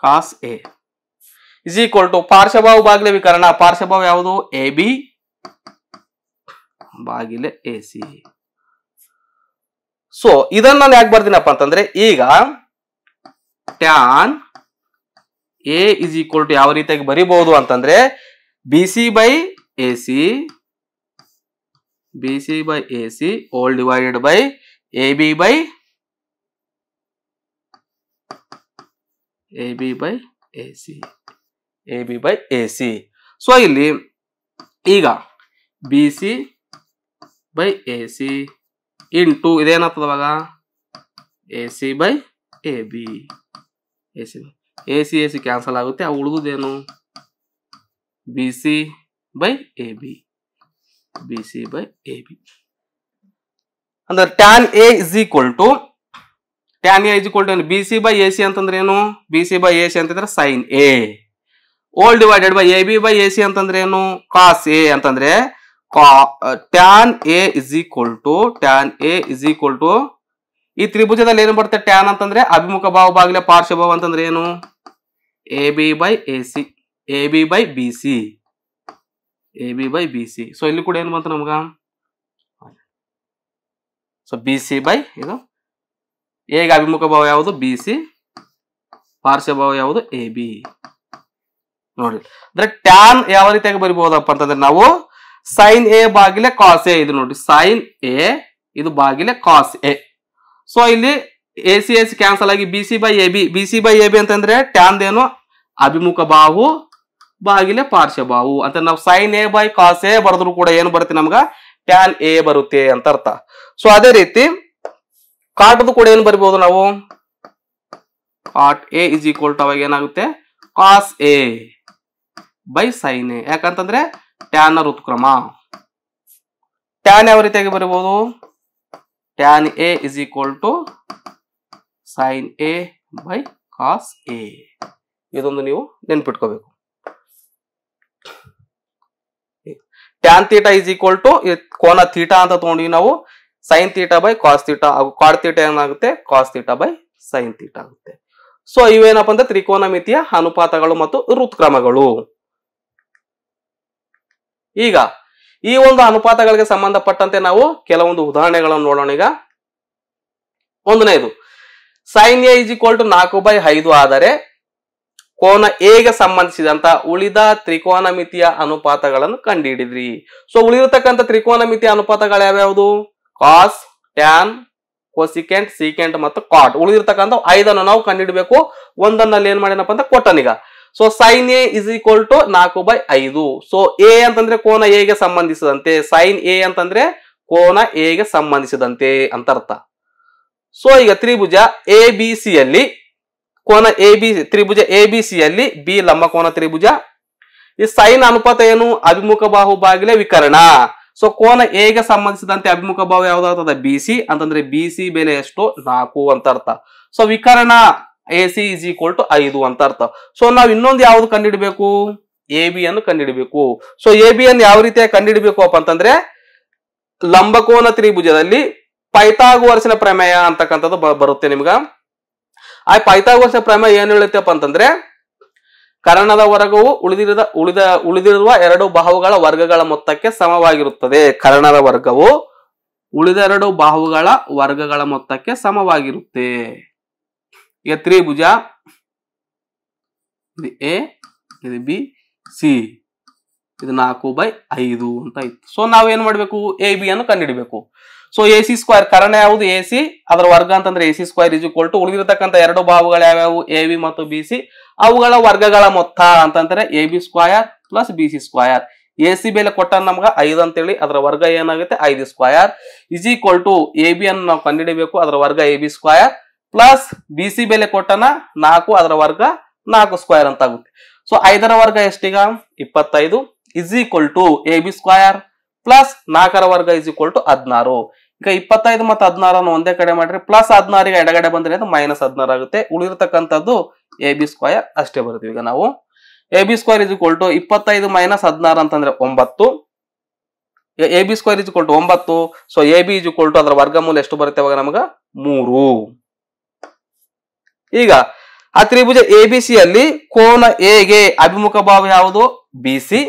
cos A is equal to ಪಾರ್ಶ್ವಬಾಹು ಬಾಗಿಲೆ ವಿಕರಣ ಪಾರ್ಶ್ವಬಾಹು ಯಾವುದು ಎ ಬಿ ಬಾಗಿಲೆ ಎ ಸಿ ಸೊ ಇದನ್ನ ನಾನು ಯಾಕೆ ಬರ್ತೀನಪ್ಪ ಅಂತಂದ್ರೆ ಈಗ tan A is equal to ಯಾವ ರೀತಿಯಾಗಿ ಬರಿಬಹುದು ಅಂತಂದ್ರೆ BC by AC, BC by AC all divided by AB by AB by AC, AB by AC. So ಇಲ್ಲಿ ಈಗ B C by A C into ಇದೇನಾಗ್ತದವಾಗ A C by A B A C by A C A C cancel ಆಗುತ್ತೆ ಆ ಉಳಿದುದೇನು BC by AB. BC by AB. And the tan A A equal to tan A is equal to BC by AC ಅಂತಂದ್ರೆ ಏನು BC by AC ಅಂತಂದ್ರೆ sin A. By A by AB by AC ಅಂತಂದ್ರೆ ಏನು cos A ಅಂತಂದ್ರೆ tan A is equal to tan A is equal to ಈ ತ್ರಿಭುಜದಲ್ಲಿ ಏನು ಬರುತ್ತೆ ಟ್ಯಾನ್ ಅಂತಂದ್ರೆ ಅಭಿಮುಖ ಭಾವ ಬಾಗಿಲೇ ಪಾರ್ಶ್ವಭಾವ ಅಂತಂದ್ರೆ ಏನು A B by A C A B by B C A B by B C so ಇಲ್ಲಿ ಕೂಡ ಏನು ಬಂತು ನಮ್ಗೆ ಸೊ ಬಿ ಸಿ ಬೈ ಇದು ಎಗೆ ಅಭಿಮುಖ ಭಾವ ಯಾವುದು ಬಿ ಸಿ ಪಾರ್ಶ್ವಭಾವ ಯಾವುದು ಎ ಬಿ ನೋಡಿ ಅಂದ್ರೆ ಟ್ಯಾನ್ ಯಾವ ರೀತಿಯಾಗಿ ಬರಿಬಹುದಪ್ಪ ಅಂತಂದ್ರೆ ನಾವು ಸೈನ್ ಎ ಬಾಗಿಲೆ ಕಾಸ್ ಎ ಇದು ನೋಡಿ ಸೈನ್ ಎ ಇದು ಬಾಗಿಲೆ ಕಾಸ್ ಎ ಸೊ ಇಲ್ಲಿ A C A C cancel ಆಗಿ B C by A B B C by A B ಅಂತಂದ್ರೆ ಟ್ಯಾನ್ ಏನು ಅಭಿಮುಖ ಬಾಹು ಬಾಗಿಲೆ ಪಾರ್ಶ್ವಭಾವು ಅಂತ ನಾವು sine A by cos A ಬರೆದ್ರು ಕೂಡ ಏನು ಬರುತ್ತೆ ನಮ್ಗ ಟ್ಯಾನ್ ಎ ಬರುತ್ತೆ ಅಂತ ಅರ್ಥ ಸೊ ಅದೇ ರೀತಿ ಕಾಟದ್ದು ಕೂಡ ಏನು ಬರಿಬಹುದು ನಾವು cot A is equal to ಅವಾಗ ಏನಾಗುತ್ತೆ cos A by sine A ಯಾಕಂತಂದ್ರೆ ಟ್ಯಾನ್ ಋತುಕ್ರಮ ಟ್ಯಾನ್ ಯಾವ ರೀತಿಯಾಗಿ ಬರಿಬಹುದು tan A is equal to sine A by cos A ಇದೊಂದು ನೀವು ನೆನ್ಪಿಟ್ಕೋಬೇಕು tan theta is equal to ಕೋನ ತೀಟಾ ಅಂತ ತಗೊಂಡಿವಿ ನಾವು ಸೈನ್ ತೀಟಾ ಬೈ ಕಾಸ್ ಹಾಗೂ ಕಾಡ್ ಏನಾಗುತ್ತೆ cos theta by sine theta ಆಗುತ್ತೆ ಸೊ ಇವೇನಪ್ಪ ಅಂದ್ರೆ ತ್ರಿಕೋನ ಮಿತಿಯ ಅನುಪಾತಗಳು ಮತ್ತು ಋತ್ಕ್ರಮಗಳು ಈಗ ಈ ಒಂದು ಅನುಪಾತಗಳಿಗೆ ಸಂಬಂಧಪಟ್ಟಂತೆ ನಾವು ಕೆಲವೊಂದು ಉದಾಹರಣೆಗಳನ್ನು ನೋಡೋಣ ಈಗ ಒಂದನೇದು sine A is equal to ನಾಲ್ಕು ಬೈ ಐದು ಆದರೆ ಕೋನ ಎಗೆ ಸಂಬಂಧಿಸಿದಂತ ಉಳಿದ ಮಿತಿಯ ಅನುಪಾತಗಳನ್ನು ಕಂಡುಹಿಡಿದ್ರಿ ಸೊ ತ್ರಿಕೋನ ಮಿತಿಯ ಅನುಪಾತಗಳು ಯಾವ್ಯಾವುದು ಕಾಸ್ ಟ್ಯಾನ್ ಕೊಸಿಕೆಂಟ್ ಸೀಕೆಂಟ್ ಮತ್ತು ಕಾಟ್ ಉಳಿದಿರ್ತಕ್ಕಂಥ ಐದನ್ನು ನಾವು ಕಂಡುಹಿಡಬೇಕು ಒಂದನ್ನಲ್ಲಿ ಏನ್ ಮಾಡ್ಯನಪ್ಪ ಅಂತ ಕೊಟ್ಟನೀಗ so sine A is equal to ನಾಲ್ಕು ಬೈ ಐದು ಸೊ ಎ ಅಂತಂದ್ರೆ ಕೋನ ಗೆ ಸಂಬಂಧಿಸಿದಂತೆ ಸೈನ್ ಎ ಅಂತಂದ್ರೆ ಕೋನ ಗೆ ಸಂಬಂಧಿಸಿದಂತೆ ಅಂತ ಅರ್ಥ ಸೊ ಈಗ ತ್ರಿಭುಜ ಎ ಬಿ ಸಿ ಅಲ್ಲಿ ಕೋನ ಎ ಬಿ ತ್ರಿಭುಜ ಎ ಬಿ ಅಲ್ಲಿ ಬಿ ಲಂಬಕೋನ ತ್ರಿಭುಜ ಈ ಸೈನ್ ಅನುಪಾತ ಏನು ಅಭಿಮುಖ ಬಾಹು ಬಾಗಿಲೆ ವಿಕರಣ ಸೊ ಕೋನ ಎ ಗೆ ಸಂಬಂಧಿಸಿದಂತೆ ಅಭಿಮುಖ ಬಾಹು ಯಾವ್ದಾಗ್ತದ ಬಿ ಸಿ ಅಂತಂದ್ರೆ ಬಿ ಸಿ ಬೆಲೆ ಎಷ್ಟು ನಾಲ್ಕು ಅಂತ ಅರ್ಥ ಸೊ ವಿಕರಣ A C is equal to ಐದು ಅಂತ ಅರ್ಥ ಸೊ ನಾವು ಇನ್ನೊಂದು ಯಾವ್ದು ಕಂಡಿಡಬೇಕು ಎ ಬಿ ಅನ್ನು ಕಂಡಿಡಬೇಕು ಸೊ ಎ ಬಿ ಅನ್ನು ಯಾವ ರೀತಿಯಾಗಿ ಕಂಡಿಡಬೇಕು ಅಪ್ಪ ಅಂತಂದ್ರೆ ಲಂಬಕೋನ ತ್ರಿಭುಜದಲ್ಲಿ ಪೈತಾಗುವರ್ಸಿನ ಪ್ರಮೇಯ ಅಂತಕ್ಕಂಥದ್ದು ಬರುತ್ತೆ ನಿಮ್ಗ ಆ ಪೈತಾಗೋಸ ಪ್ರಮೇಯ ಏನು ಹೇಳುತ್ತಪ್ಪ ಅಂತಂದ್ರೆ ಕರಣದ ವರ್ಗವು ಉಳಿದಿರದ ಉಳಿದ ಉಳಿದಿರುವ ಎರಡು ಬಾಹುಗಳ ವರ್ಗಗಳ ಮೊತ್ತಕ್ಕೆ ಸಮವಾಗಿರುತ್ತದೆ ಕರ್ಣದ ವರ್ಗವು ಉಳಿದೆರಡು ಬಾಹುಗಳ ವರ್ಗಗಳ ಮೊತ್ತಕ್ಕೆ ಸಮವಾಗಿರುತ್ತೆ ಎತ್ರಿಭುಜ ಇದು ಎ ಇದು ಬಿ ಸಿ ಇದು ನಾಲ್ಕು ಬೈ ಐದು ಅಂತ ಇತ್ತು ಸೊ ನಾವೇನ್ ಮಾಡ್ಬೇಕು ಎ ಬಿ ಅನ್ನು ಕಂಡುಹಿಡಬೇಕು ಸೊ ಎ ಸಿ ಸ್ಕ್ವೇರ್ ಕರಣ ಯಾವುದು ಎ ಸಿ ಅದರ ವರ್ಗ ಅಂತಂದ್ರೆ A C square is equal to ಉಳಿದಿರತಕ್ಕಂಥ ಎರಡು ಭಾವಗಳು ಯಾವ್ಯಾವು ಎ ವಿ ಮತ್ತು ಬಿ ಸಿ ಅವುಗಳ ವರ್ಗಗಳ ಮೊತ್ತ ಅಂತಂದ್ರೆ A B square plus B C square A C ಬೆಲೆ ಕೊಟ್ಟ ನಮ್ಗೆ ಐದು ಅಂತೇಳಿ ಅದರ ವರ್ಗ ಏನಾಗುತ್ತೆ ಐದು square is equal to A B ಅನ್ನು ನಾವು ಕಂಡಿಡಿಬೇಕು ಅದರ ವರ್ಗ A B square plus B C ಬೆಲೆ ಕೊಟ್ಟನ ನಾಲ್ಕು ಅದರ ವರ್ಗ ನಾಲ್ಕು ಸ್ಕ್ವಯರ್ ಅಂತಾಗುತ್ತೆ ಸೊ ಐದರ ವರ್ಗ ಎಷ್ಟೀಗ ಇಪ್ಪತ್ತೈದು is equal to A B square plus ನಾಲ್ಕರ ವರ್ಗ ಇಸ್ ಈಕ್ವಲ್ ಟು ಹದಿನಾರು ಈಗ ಇಪ್ಪತ್ತೈದು ಮತ್ತು ಹದಿನಾರನ್ನು ಒಂದೇ ಕಡೆ ಮಾಡಿರಿ ಪ್ಲಸ್ ಹದಿನಾರಿಗೆ ಎಡಗಡೆ ಬಂದರೆ ಅದು ಮೈನಸ್ ಹದಿನಾರು ಆಗುತ್ತೆ ಉಳಿರ್ತಕ್ಕಂಥದ್ದು ಎ ಬಿ ಸ್ಕ್ವಯರ್ ಅಷ್ಟೇ ಬರ್ತೀವಿ ಈಗ ನಾವು A B square is equal to ಇಪ್ಪತ್ತೈದು ಮೈನಸ್ ಹದಿನಾರು ಅಂತಂದ್ರೆ ಒಂಬತ್ತು A B square is equal to ಒಂಬತ್ತು so A B is equal to ಅದರ ವರ್ಗ ಮೂಲ ಎಷ್ಟು ಬರುತ್ತೆ ಅವಾಗ ನಮಗ ಮೂರು ಈಗ ಆ ತ್ರಿಭುಜ ಎ ಬಿ ಸಿ ಅಲ್ಲಿ ಕೋನ ಎಗೆ ಅಭಿಮುಖ ಭಾವ ಯಾವುದು ಬಿ ಸಿ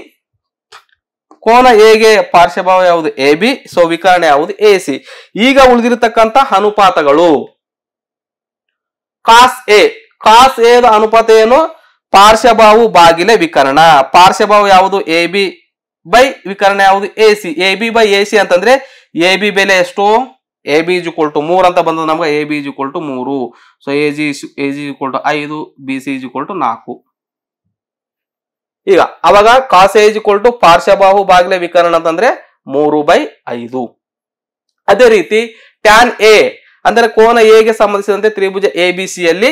ಕೋನ ಹೇಗೆ ಪಾರ್ಶ್ವಭಾವ ಯಾವುದು ಎ ಬಿ ಸೊ ವಿಕರಣೆ ಯಾವುದು ಎ ಸಿ ಈಗ ಉಳಿದಿರತಕ್ಕಂತ ಅನುಪಾತಗಳು ಕಾಸ್ ಎ ಕಾಸ್ ಎ ಅನುಪಾತ ಏನು ಪಾರ್ಶ್ವಭಾವು ಬಾಗಿಲೆ ವಿಕರಣ ಪಾರ್ಶ್ವಭಾವ ಯಾವುದು ಎ ಬಿ ಬೈ ವಿಕರಣ ಯಾವುದು A C A B by A C ಅಂತಂದ್ರೆ ಎ ಬಿ ಬೆಲೆ ಎಷ್ಟು A B is equal to ಮೂರು ಅಂತ ಬಂದ ನಮ್ಗೆ A B is equal to ಮೂರು so A C A C equal to ಐದು B C is equal to ನಾಲ್ಕು ಈಗ ಅವಾಗ ಕಾಸ್ ಏಜ್ ಇಕ್ವಲ್ ಟು ಪಾರ್ಶ್ವಬಾಹು ಬಾಗಿಲ ವಿಕರಣ ಅಂತಂದ್ರೆ ಮೂರು ಬೈ ಐದು ಅದೇ ರೀತಿ ಟ್ಯಾನ್ ಎ ಅಂದ್ರೆ ಕೋನ ಎಗೆ ಸಂಬಂಧಿಸಿದಂತೆ ತ್ರಿಭುಜ ಎ ಬಿ ಸಿ ಅಲ್ಲಿ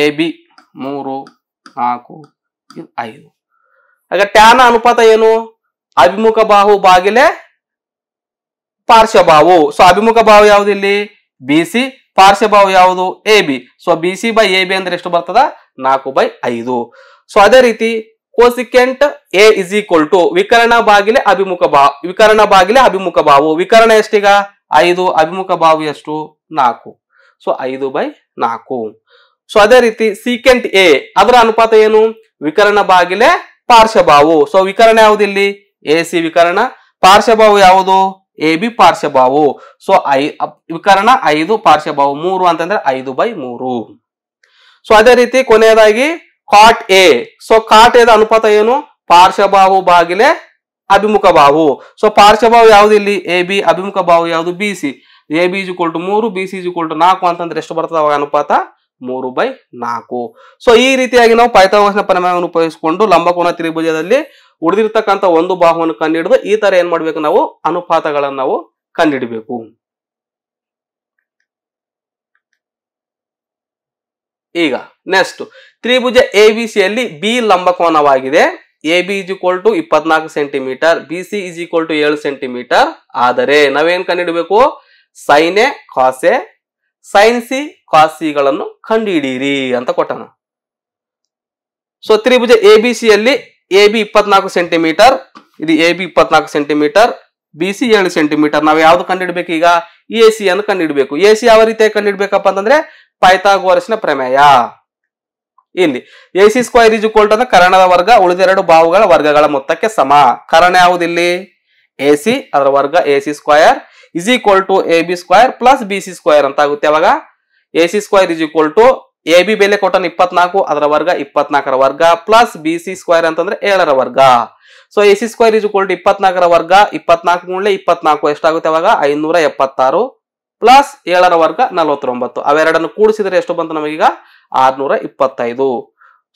ಎ ಬಿ ಮೂರು ನಾಲ್ಕು ಐದು ಆಗ ಟ್ಯಾನ್ ಅನುಪಾತ ಏನು ಅಭಿಮುಖ ಬಾಹು ಬಾಗಿಲೆ ಪಾರ್ಶ್ವಭಾವು ಸೊ ಅಭಿಮುಖ ಭಾವ ಯಾವುದು ಇಲ್ಲಿ ಬಿ ಸಿ ಪಾರ್ಶ್ವಭಾವ ಯಾವುದು A B so B C by A B ಅಂದ್ರೆ ಎಷ್ಟು ಬರ್ತದ ನಾಲ್ಕು ಬೈ ಐದು ಸೊ ಅದೇ ರೀತಿ cosecant A is equal to ವಿಕರಣ ಬಾಗಿಲೆ ಅಭಿಮುಖ ಭಾವ ವಿಕರಣ ಬಾಗಿಲೆ ಅಭಿಮುಖ ಭಾವು ವಿಕರಣ ಎಷ್ಟೀಗ ಐದು ಅಭಿಮುಖ ಭಾವು ಎಷ್ಟು ನಾಲ್ಕು ಸೊ ಐದು ಬೈ ನಾಲ್ಕು ಸೊ ಅದೇ ರೀತಿ ಸೀಕೆಂಟ್ ಎ ಅದರ ಅನುಪಾತ ಏನು ವಿಕರಣ ಬಾಗಿಲೆ ಪಾರ್ಶ್ವಭಾವು ಸೊ ವಿಕರಣ ಯಾವುದು ಇಲ್ಲಿ ಎ ಸಿ ವಿಕರಣ ಪಾರ್ಶ್ವಭಾವು ಯಾವುದು ಎ ಬಿ ಪಾರ್ಶ್ವಭಾವು ಸೊ ಐ ವಿಕರಣ ಐದು ಪಾರ್ಶ್ವಭಾವು ಮೂರು ಅಂತಂದ್ರೆ ಐದು ಬೈ ಮೂರು ಸೊ ಅದೇ ರೀತಿ ಕೊನೆಯದಾಗಿ ಕಾಟ್ ಎ ಸೊ ಕಾಟ್ ಎದ ಅನುಪಾತ ಏನು ಪಾರ್ಶ್ವಭಾವು ಬಾಗಿಲೆ ಅಭಿಮುಖ ಬಾವು ಸೊ ಪಾರ್ಶ್ವಭಾವು ಯಾವ್ದು ಇಲ್ಲಿ ಎ ಬಿ ಅಭಿಮುಖ ಬಾವು ಯಾವುದು B C A B is equal to ಮೂರು ಬಿ ಸಿ ಇಜ್ ಕೊಲ್ಟು ನಾಲ್ಕು ಅಂತಂದ್ರೆ ಎಷ್ಟು ಬರ್ತದೆ ಅವಾಗ ಅನುಪಾತ ಮೂರು ಬೈ ನಾಲ್ಕು ಸೊ ಈ ರೀತಿಯಾಗಿ ನಾವು ಪಾಯ್ತಾವಾಸನ ಪರಿಮಾಣವನ್ನು ಉಪಯೋಗಿಸಿಕೊಂಡು ಲಂಬಕೋನ ತ್ರಿಭುಜದಲ್ಲಿ ಉಳಿದಿರ್ತಕ್ಕಂಥ ಒಂದು ಬಾಹುವನ್ನು ಕಂಡುಹಿಡಿದು ಈ ತರ ಏನ್ ಮಾಡ್ಬೇಕು ನಾವು ಅನುಪಾತಗಳನ್ನು ನಾವು ಕಂಡುಹಿಡಬೇಕು ಈಗ ನೆಕ್ಸ್ಟ್ ತ್ರಿಭುಜ ಎ ಬಿ ಸಿ ಯಲ್ಲಿ ಬಿ ಲಂಬಕೋನವಾಗಿದೆ A B is equal to ಇಪ್ಪತ್ನಾಲ್ಕು centimetre B C is equal to ಏಳು ಸೆಂಟಿಮೀಟರ್ ಆದರೆ ನಾವೇನ್ ಕಂಡಿಡಬೇಕು sine A cos A sine C cos ಸಿಗಳನ್ನು ಕಂಡುಹಿಡಿಯಿರಿ ಅಂತ ಕೊಟ್ಟನು ಸೊ ತ್ರಿಭುಜ ಎ ಬಿ ಸಿಯಲ್ಲಿ ಎ ಬಿ ಇಪ್ಪತ್ನಾಲ್ಕು ಸೆಂಟಿಮೀಟರ್ ಇದು ಎ ಬಿ ಇಪ್ಪತ್ನಾಲ್ಕು ಸೆಂಟಿಮೀಟರ್ ಬಿ ಸಿ ಏಳು ಸೆಂಟಿಮೀಟರ್ ನಾವು ಯಾವ್ದು ಕಂಡಿಡ್ಬೇಕು ಈಗ ಎ ಸಿ ಅನ್ನು ಎ ಸಿ ಯಾವ ರೀತಿಯಾಗಿ ಕಂಡುಹಿಡ್ಬೇಕಪ್ಪ ಅಂತಂದ್ರೆ ಪೈತಾಗೋರಸ್ನ ಪ್ರಮೇಯ ಇಲ್ಲಿ A C square is equal ಅಂದ್ರೆ ಕರಣದ ವರ್ಗ ಎರಡು ಬಾವುಗಳ ವರ್ಗಗಳ ಮೊತ್ತಕ್ಕೆ ಸಮ ಕರಣ ಯಾವುದಿಲ್ಲಿ ಎ ಸಿ ಅದರ ವರ್ಗ A C square is equal to A B square plus B C square ಅಂತ ಆಗುತ್ತೆ ಅವಾಗ A C square is equal to A B ಬೆಲೆ ಕೊಟ್ಟನ್ ಇಪ್ಪತ್ನಾಲ್ಕು ಅದರ ವರ್ಗ ಇಪ್ಪತ್ನಾಲ್ಕರ ವರ್ಗ ಪ್ಲಸ್ ಬಿ ಸಿ ಸ್ಕ್ವೈರ್ ಅಂತಂದ್ರೆ ಏಳರ ವರ್ಗ so A C square is equal to ಇಪ್ಪತ್ನಾಲ್ಕರ ವರ್ಗ ಇಪ್ಪತ್ನಾಲ್ಕು ಗುಂಡ್ಲೆ ಇಪ್ಪತ್ನಾಲ್ಕು ಎಷ್ಟಾಗುತ್ತೆ ಅವಾಗ ಐನೂರ ಎಪ್ಪತ್ತಾರು ಪ್ಲಸ್ ಏಳರ ವರ್ಗ ನಲವತ್ತೊಂಬತ್ತು ಅವೆರಡನ್ನು ಕೂಡಿಸಿದ್ರೆ ಎಷ್ಟು ಬಂತು ನಮಗೀಗ ಆರ್ನೂರ ಇಪ್ಪತ್ತೈದು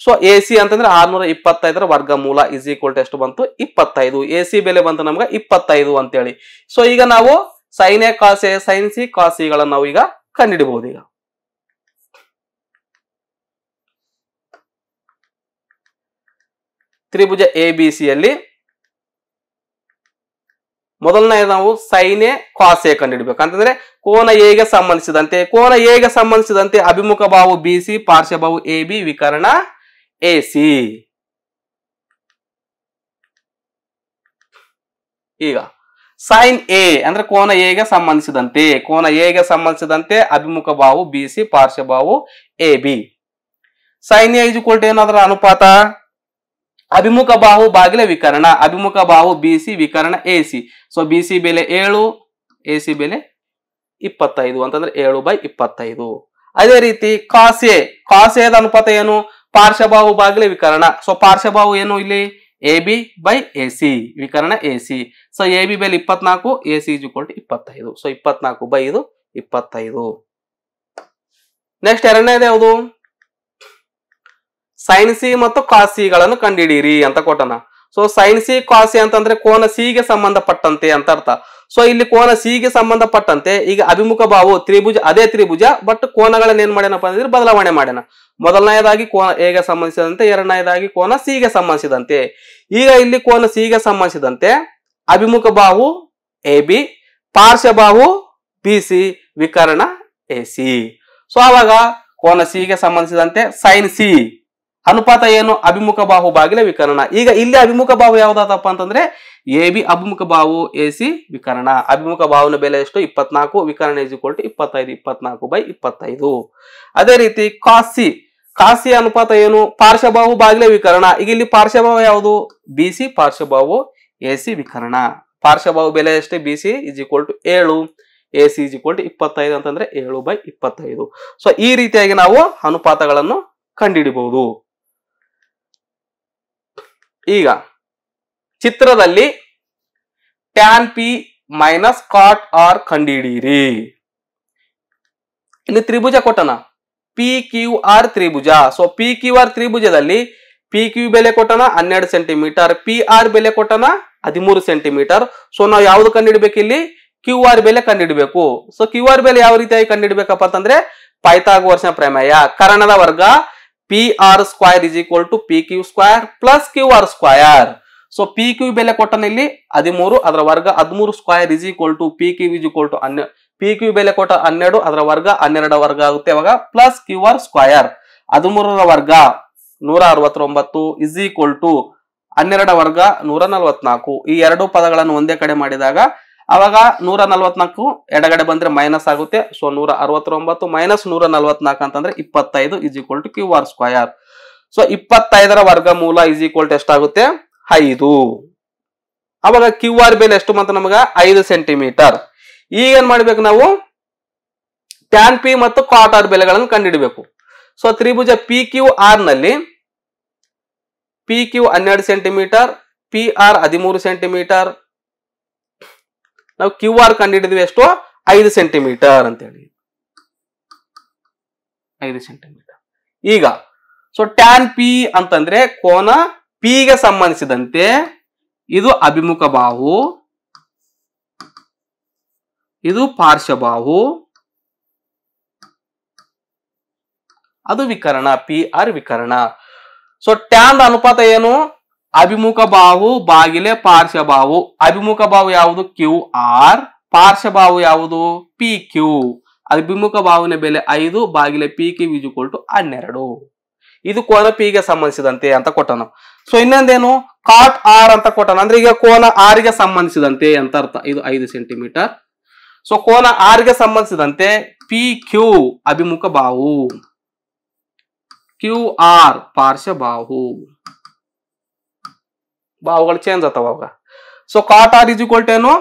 ಸೊ ಎ ಸಿ ಅಂತಂದ್ರೆ ಆರ್ನೂರ ಇಪ್ಪತ್ತೈದರ ವರ್ಗ ಮೂಲ ಇಸ್ ಈಕ್ವಲ್ ಟು ಎಷ್ಟು ಬಂತು ಇಪ್ಪತ್ತೈದು ಎ ಸಿ ಬೆಲೆ ಬಂತು ನಮ್ಗೆ ಇಪ್ಪತ್ತೈದು ಅಂತೇಳಿ ಸೊ ಈಗ ನಾವು sine A cos A sine C cos ಇಗಳನ್ನು ನಾವು ಈಗ ಕಂಡಿಡಬಹುದು ಈಗ ತ್ರಿಭುಜ ಎ ಬಿ ಸಿಯಲ್ಲಿ ಮೊದಲನೇ ನಾವು ಸೈನ್ ಎ ಕಾಸ್ ಎ ಅಂತಂದ್ರೆ ಕೋನ ಎಗೆ ಸಂಬಂಧಿಸಿದಂತೆ ಕೋನ ಎಗೆ ಸಂಬಂಧಿಸಿದಂತೆ ಅಭಿಮುಖ ಬಾವು ಬಿ ಸಿ ಪಾರ್ಶ್ವಭಾವು ಎ ಬಿ ವಿಕರಣ ಎ ಸಿ ಈಗ ಸೈನ್ ಎ ಅಂದ್ರೆ ಕೋನ ಎಗೆ ಸಂಬಂಧಿಸಿದಂತೆ ಕೋನ ಎಗೆ ಸಂಬಂಧಿಸಿದಂತೆ ಅಭಿಮುಖ ಬಾಹು ಬಿ ಸಿ ಪಾರ್ಶ್ವಬಾಹು A B sine A to ಏನಾದ್ರ ಅನುಪಾತ ಅಭಿಮುಖ ಬಾಹು ಬಾಗಿಲ ವಿಕರಣ ಅಭಿಮುಖ ಬಾಹು ಬಿ ಸಿ ವಿಕರಣ A C so B C ಬೆಲೆ ಏಳು ಎ ಸಿ ಬೆಲೆ ಇಪ್ಪತ್ತೈದು ಅಂತಂದ್ರೆ ಏಳು ಬೈ ಇಪ್ಪತ್ತೈದು ಅದೇ ರೀತಿ ಕಾಸೆ ಕಾಸೆದ ಅನುಪಾತ ಏನು ಪಾರ್ಶ್ವಬಾಹು ಬಾಗಿಲ ವಿಕರಣ ಸೊ ಪಾರ್ಶ್ವಬಾಹು ಏನು ಇಲ್ಲಿ A B by A C ವಿಕರಣ A C so A B ಬೈಲಿ ಇಪ್ಪತ್ನಾಲ್ಕು ಎ ಸಿ ಇಕ್ವಲ್ ಟು ಇಪ್ಪತ್ತೈದು ಸೊ ಇಪ್ಪತ್ನಾಲ್ಕು ಬೈ ಇದು ಇಪ್ಪತ್ತೈದು ನೆಕ್ಸ್ಟ್ ಎರಡನೇದು ಯಾವುದು ಸೈನ್ ಸಿ ಮತ್ತು ಕಾಸಿಗಳನ್ನು ಕಂಡುಹಿಡಿಯಿರಿ ಅಂತ ಕೊಟ್ಟನ ಸೊ ಸೈನ್ ಸಿ ಕಾಸಿ ಅಂತಂದ್ರೆ ಕೋನ ಸಿಗೆ ಸಂಬಂಧಪಟ್ಟಂತೆ ಅಂತ ಅರ್ಥ ಸೊ ಇಲ್ಲಿ ಕೋನ ಸಿ ಗೆ ಸಂಬಂಧಪಟ್ಟಂತೆ ಈಗ ಅಭಿಮುಖ ಬಾಹು ತ್ರಿಭುಜ ಅದೇ ತ್ರಿಭುಜ ಬಟ್ ಕೋನಗಳನ್ನ ಏನ್ ಮಾಡ್ಯಾನಪ್ಪ ಅಂದ್ರೆ ಬದಲಾವಣೆ ಮಾಡ್ಯಾನ ಮೊದಲನೆಯದಾಗಿ ಕೋನ ಎಗೆ ಸಂಬಂಧಿಸಿದಂತೆ ಎರಡನೆಯದಾಗಿ ಕೋನ ಸಿ ಗೆ ಸಂಬಂಧಿಸಿದಂತೆ ಈಗ ಇಲ್ಲಿ ಕೋನ ಸಿ ಗೆ ಸಂಬಂಧಿಸಿದಂತೆ ಅಭಿಮುಖ ಬಾಹು ಎ ಬಿ ಬಾಹು ಬಿ ಸಿ ವಿಕರಣ ಎ ಸಿ ಸೊ ಆವಾಗ ಕೋನ ಸಿ ಗೆ ಸಂಬಂಧಿಸಿದಂತೆ ಸೈನ್ ಸಿ ಅನುಪಾತ ಏನು ಅಭಿಮುಖ ಬಾಹು ಬಾಗಿಲ ವಿಕರ್ಣ ಈಗ ಇಲ್ಲಿ ಅಭಿಮುಖ ಬಾಹು ಯಾವ್ದಾದಪ್ಪ ಅಂತಂದ್ರೆ ಎ ಬಿ ಅಭಿಮುಖ ಬಾಹು ಎ ಸಿ ವಿಕರ್ಣ ಅಭಿಮುಖ ಬಾಹುನ ಬೆಲೆ ಎಷ್ಟು ಇಪ್ಪತ್ನಾಲ್ಕು ವಿಕರ್ಣ ಇಸ್ ಟು ಇಪ್ಪತ್ತೈದು ಇಪ್ಪತ್ನಾಲ್ಕು ಬೈ ಇಪ್ಪತ್ತೈದು ಅದೇ ರೀತಿ ಕಾಸಿ ಕಾಸಿ ಅನುಪಾತ ಏನು ಪಾರ್ಶ್ವಬಾಹು ಬಾಗಿಲ ವಿಕರ್ಣ ಈಗ ಇಲ್ಲಿ ಪಾರ್ಶ್ವಭಾವ ಯಾವುದು ಬಿ ಸಿ ಪಾರ್ಶ್ವಭಾವು ಎ ಸಿ ವಿಕರ್ಣ ಪಾರ್ಶ್ವಭಾವು ಬೆಲೆ ಎಷ್ಟೇ B C is equal to ಏಳು A C is equal to ಇಪ್ಪತ್ತೈದು ಅಂತಂದ್ರೆ ಏಳು ಬೈ ಇಪ್ಪತ್ತೈದು ಸೊ ಈ ರೀತಿಯಾಗಿ ನಾವು ಅನುಪಾತಗಳನ್ನು ಕಂಡುಹಿಡಿಬಹುದು ಈಗ ಚಿತ್ರದಲ್ಲಿ tan P minus cot R ಕಂಡಿಡೀರಿ ಇಲ್ಲಿ ತ್ರಿಭುಜ ಕೊಟ್ಟನ ಪಿ ಕ್ಯೂ ಆರ್ ತ್ರಿಭುಜ ಸೊ ಪಿ ಕ್ಯೂ ಆರ್ ತ್ರಿಭುಜದಲ್ಲಿ ಪಿ ಕ್ಯೂ ಬೆಲೆ ಕೊಟ್ಟನ ಹನ್ನೆರಡು ಸೆಂಟಿಮೀಟರ್ ಪಿ ಆರ್ ಬೆಲೆ ಕೊಟ್ಟನ ಹದಿಮೂರು ಸೆಂಟಿಮೀಟರ್ ಸೊ ನಾವು ಯಾವ್ದು ಕಂಡಿಡ್ಬೇಕು ಇಲ್ಲಿ ಕ್ಯೂ ಆರ್ ಬೆಲೆ ಕಂಡಿಡ್ಬೇಕು ಸೊ ಕ್ಯೂ ಆರ್ ಬೆಲೆ ಯಾವ ರೀತಿಯಾಗಿ ಕಂಡಿಡ್ಬೇಕಪ್ಪ ಅಂತಂದ್ರೆ ವರ್ಷ ಪ್ರಮೇಯ ಕರಣದ ವರ್ಗ P R square is equal to P Q square plus Q R square so P Q ಬೆಲೆ ಕೊಟ್ಟ ಹದಿಮೂರು ಅದರ ವರ್ಗ ಹದಿಮೂರು square is equal to P Q is equal to P Q ಬೆಲೆ ಕೊಟ್ಟ ಹನ್ನೆರಡು ಅದರ ವರ್ಗ ಹನ್ನೆರಡು ವರ್ಗ ಆಗುತ್ತೆ ಅವಾಗ ಪ್ಲಸ್ ಕ್ಯೂ ಆರ್ ಸ್ಕ್ವಯರ್ ಹದಿಮೂರರ ವರ್ಗ ನೂರ ಅರವತ್ತೊಂಬತ್ತು ಇಸ್ ಈಕ್ವಲ್ ಟು ಹನ್ನೆರಡ ವರ್ಗ ನೂರ ನಲವತ್ನಾಲ್ಕು ಈ ಎರಡು ಪದಗಳನ್ನು ಒಂದೇ ಕಡೆ ಮಾಡಿದಾಗ ಅವಾಗ ನೂರ ನಲ್ವತ್ನಾಲ್ಕು ಎಡಗಡೆ ಬಂದ್ರೆ ಮೈನಸ್ ಆಗುತ್ತೆ ಸೊ ನೂರ ಅರವತ್ತೊಂಬತ್ತು ಮೈನಸ್ ನೂರ ನಲ್ವತ್ನಾಲ್ಕು ಅಂತಂದ್ರೆ ಇಪ್ಪತ್ತೈದು is equal to Q R square so ಇಪ್ಪತ್ತೈದರ ವರ್ಗ ಮೂಲ ಇಸ್ ಈಕ್ವಲ್ ಟು ಎಷ್ಟಾಗುತ್ತೆ ಐದು ಅವಾಗ ಕ್ಯೂ ಆರ್ ಬೆಲೆ ಎಷ್ಟು ಮತ್ತೆ ನಮಗ ಐದು ಸೆಂಟಿಮೀಟರ್ ಈಗ ಏನ್ ಮಾಡ್ಬೇಕು ನಾವು ಟ್ಯಾನ್ ಪಿ ಮತ್ತು ಕಾಟ್ ಆರ್ ಬೆಲೆಗಳನ್ನು ಕಂಡುಹಿಡಬೇಕು ಸೊ ತ್ರಿಭುಜ ಪಿ ಕ್ಯೂ ಆರ್ ನಲ್ಲಿ ಪಿ ಕ್ಯೂ ಹನ್ನೆರಡು ಸೆಂಟಿಮೀಟರ್ ಪಿ ಆರ್ ಹದಿಮೂರು ಸೆಂಟಿಮೀಟರ್ ನಾವು ಕ್ಯೂ ಆರ್ ಕಂಡು ಎಷ್ಟು ಐದು ಸೆಂಟಿಮೀಟರ್ ಅಂತ ಹೇಳಿ ಐದು ಸೆಂಟಿಮೀಟರ್ ಈಗ ಸೊ ಟ್ಯಾನ್ ಪಿ ಅಂತಂದ್ರೆ ಕೋನ ಪಿ ಗೆ ಸಂಬಂಧಿಸಿದಂತೆ ಇದು ಅಭಿಮುಖ ಬಾಹು ಇದು ಪಾರ್ಶ್ವಬಾಹು ಅದು ವಿಕರಣ ಪಿ ಆರ್ ವಿಕರಣ ಸೊ ಟ್ಯಾನ್ ಅನುಪಾತ ಏನು ಅಭಿಮುಖ ಬಾಹು ಬಾಗಿಲೆ ಪಾರ್ಶ್ವಭಾವು ಅಭಿಮುಖ ಬಾವು ಯಾವುದು ಕ್ಯೂ ಆರ್ ಪಾರ್ಶ್ವ ಪಾರ್ಶ್ವಭಾವು ಯಾವುದು ಪಿ ಕ್ಯೂ ಅಭಿಮುಖ ಬಾವಿನ ಬೆಲೆ ಐದು ಬಾಗಿಲೆ ಪಿ ಕ್ಯೂ ಈಸ್ ಕೊಟ್ಟು ಹನ್ನೆರಡು ಇದು ಕೋನ ಪಿ ಗೆ ಸಂಬಂಧಿಸಿದಂತೆ ಅಂತ ಕೊಟ್ಟನು ಸೊ ಇನ್ನೊಂದೇನು ಕಾಟ್ ಆರ್ ಅಂತ ಕೊಟ್ಟನು ಅಂದ್ರೆ ಈಗ ಕೋನ ಆರ್ ಗೆ ಸಂಬಂಧಿಸಿದಂತೆ ಅಂತ ಅರ್ಥ ಇದು ಐದು ಸೆಂಟಿಮೀಟರ್ ಸೊ ಕೋನ ಆರ್ ಗೆ ಸಂಬಂಧಿಸಿದಂತೆ ಪಿ ಕ್ಯೂ ಅಭಿಮುಖ ಬಾಹು ಕ್ಯೂ ಆರ್ ಪಾರ್ಶ್ವ ಬಾಹು ಬಾವುಗಳು ಚೇಂಜ್ ಆಗ್ತಾವಾಗ ಅವಾಗ so cot R equal to ಏನು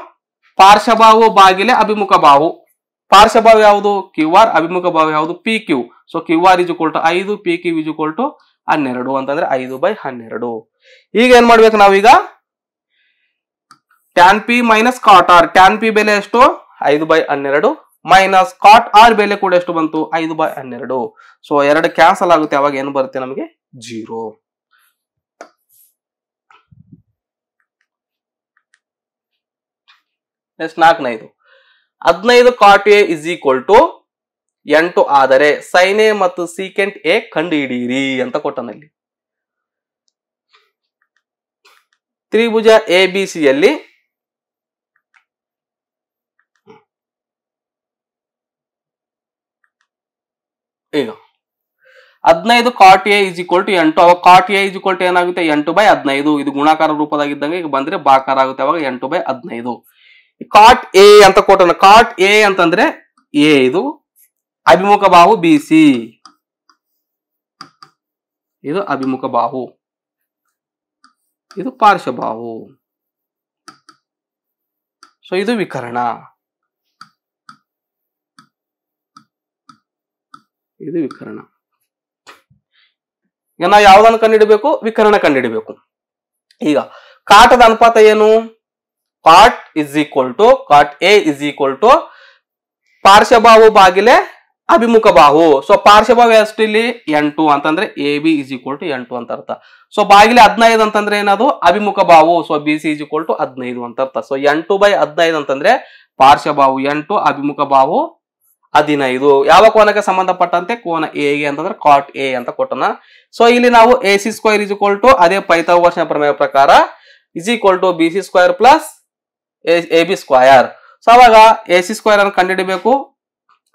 ಪಾರ್ಶ್ವಭಾವು ಬಾಗಿಲೆ ಅಭಿಮುಖ ಬಾವು ಪಾರ್ಶ್ವಭಾವ ಯಾವುದು ಕ್ಯೂ ಆರ್ ಅಭಿಮುಖ ಭಾವ ಯಾವುದು P Q so Q R equal ಐದು ಪಿ ಕ್ಯೂ ಈಕ್ವಲ್ ಹನ್ನೆರಡು ಅಂತಂದ್ರೆ ಐದು ಬೈ ಹನ್ನೆರಡು ಈಗ ಏನ್ ಮಾಡ್ಬೇಕು ನಾವೀಗ tan P minus cot R tan P ಬೆಲೆ ಎಷ್ಟು ಐದು ಬೈ ಹನ್ನೆರಡು ಮೈನಸ್ ಕಾಟ್ ಆರ್ ಬೆಲೆ ಕೂಡ ಎಷ್ಟು ಬಂತು ಐದು ಬೈ ಹನ್ನೆರಡು ಸೊ ಎರಡು ಕ್ಯಾನ್ಸಲ್ ಆಗುತ್ತೆ ಅವಾಗ ಏನು ಬರುತ್ತೆ ನಮಗೆ ಜೀರೋ ನೆಕ್ಸ್ಟ್ ನಾಲ್ಕನೈದು ಹದಿನೈದು cot A is equal to ಎಂಟು ಆದರೆ ಸೈನ್ ಎ ಮತ್ತು ಸೀಕೆಂಟ್ ಎ ಕಂಡು ಕಂಡುಹಿಡಿಯಿರಿ ಅಂತ ಕೊಟ್ಟನಲ್ಲಿ ತ್ರಿಭುಜ ಎ ಬಿ ಸಿಯಲ್ಲಿ ಈಗ ಹದಿನೈದು cot A is equal to ಎಂಟು ಅವಾಗ cot A is equal to ಏನಾಗುತ್ತೆ ಎಂಟು ಬೈ ಹದಿನೈದು ಇದು ಗುಣಾಕಾರ ರೂಪದಾಗಿದ್ದಂಗೆ ಈಗ ಬಂದ್ರೆ ಬಾಕಾರ ಆಗುತ್ತೆ ಅವಾಗ ಎಂಟು ಬೈ ಹದಿನೈದು ಕಾಟ್ ಎ ಅಂತ ಕೊಟ್ಟಣ ಕಾಟ್ ಎ ಅಂತಂದ್ರೆ ಎ ಇದು ಅಭಿಮುಖ ಬಾಹು ಬಿ ಸಿ ಇದು ಅಭಿಮುಖ ಬಾಹು ಇದು ಪಾರ್ಶ್ವಬಾಹು ಸೊ ಇದು ವಿಕರಣ ಇದು ವಿಕರಣ ಈಗ ನಾವು ಯಾವ್ದನ್ನು ವಿಕರಣ ಕಂಡಿಡಬೇಕು ಈಗ ಕಾಟದ ಅನುಪಾತ ಏನು cot is equal to cot A is equal to ಪಾರ್ಶ್ವಬಾಹು ಬಾಗಿಲೆ ಅಭಿಮುಖ ಬಾಹು ಸೊ ಪಾರ್ಶ್ವಬಾಹು ಎಷ್ಟು ಇಲ್ಲಿ ಎಂಟು ಅಂತಂದ್ರೆ A B is equal to ಎಂಟು ಅಂತ ಅರ್ಥ ಸೊ ಬಾಗಿಲೆ ಹದಿನೈದು ಅಂತಂದ್ರೆ ಏನದು ಅಭಿಮುಖ ಬಾಹು so B C is equal to ಹದಿನೈದು ಅಂತ ಅರ್ಥ ಸೊ ಎಂಟು ಬೈ ಹದಿನೈದು ಅಂತಂದ್ರೆ ಪಾರ್ಶ್ವಬಾಹು ಎಂಟು ಅಭಿಮುಖ ಬಾಹು ಹದಿನೈದು ಯಾವ ಕೋನಕ್ಕೆ ಸಂಬಂಧಪಟ್ಟಂತೆ ಕೋನ ಎಗೆ ಅಂತಂದ್ರೆ ಕಾಟ್ ಎ ಅಂತ ಕೊಟ್ಟನ ಸೊ ಇಲ್ಲಿ ನಾವು A C square is equal to ಅದೇ ವರ್ಷ ಪ್ರಮೇಯ ಪ್ರಕಾರ is equal to B C square plus A B square so ಅವಾಗ ಎ ಸಿ ಸ್ಕ್ವಯರ್ ಅನ್ನು ಕಂಡುಹಿಡಬೇಕು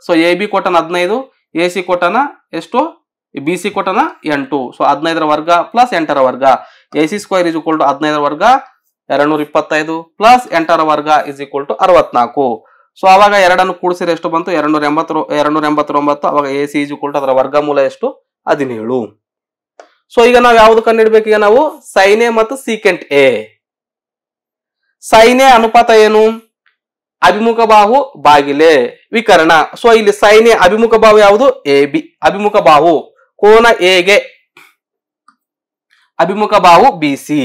ಸೊ ಎ ಬಿ ಕೊಟ್ಟನ ಹದಿನೈದು ಎ ಸಿ ಕೊಟ್ಟನ ಎಷ್ಟು ಬಿ ಸಿ ಕೊಟ್ಟನ ಎಂಟು ಸೊ ಹದಿನೈದರ ವರ್ಗ ಪ್ಲಸ್ ಎಂಟರ ವರ್ಗ A C square is equal to ಹದಿನೈದರ ವರ್ಗ ಎರಡು ನೂರ ಇಪ್ಪತ್ತೈದು ಪ್ಲಸ್ ಎಂಟರ ವರ್ಗ ಇಸ್ ಈಕ್ವಲ್ ಟು ಅರವತ್ನಾಲ್ಕು ಸೊ ಅವಾಗ ಎರಡನ್ನು ಕೂಡಿಸಿದ್ರೆ ಎಷ್ಟು ಬಂತು ಎರಡು ನೂರ ಎಂಬತ್ತು ಎರಡು ನೂರ ಎಂಬತ್ತೊಂಬತ್ತು ಅವಾಗ A C is equal to ಅದರ ಮೂಲ ಎಷ್ಟು ಹದಿನೇಳು ಸೊ ಈಗ ನಾವು ಯಾವ್ದು ಕಂಡು ಈಗ ನಾವು ಸೈನ್ ಎ ಮತ್ತು ಸೀಕೆಂಟ್ ಎ ಸೈನೆ ಅನುಪಾತ ಏನು ಅಭಿಮುಖ ಬಾಹು ಬಾಗಿಲೆ ವಿಕರಣ ಸೊ ಇಲ್ಲಿ ಸೈನೆ ಅಭಿಮುಖ ಬಾಹು ಯಾವುದು ಎ ಬಿ ಅಭಿಮುಖ ಬಾಹು ಕೋನ ಎಗೆ ಅಭಿಮುಖ ಬಾಹು ಬಿ ಸಿ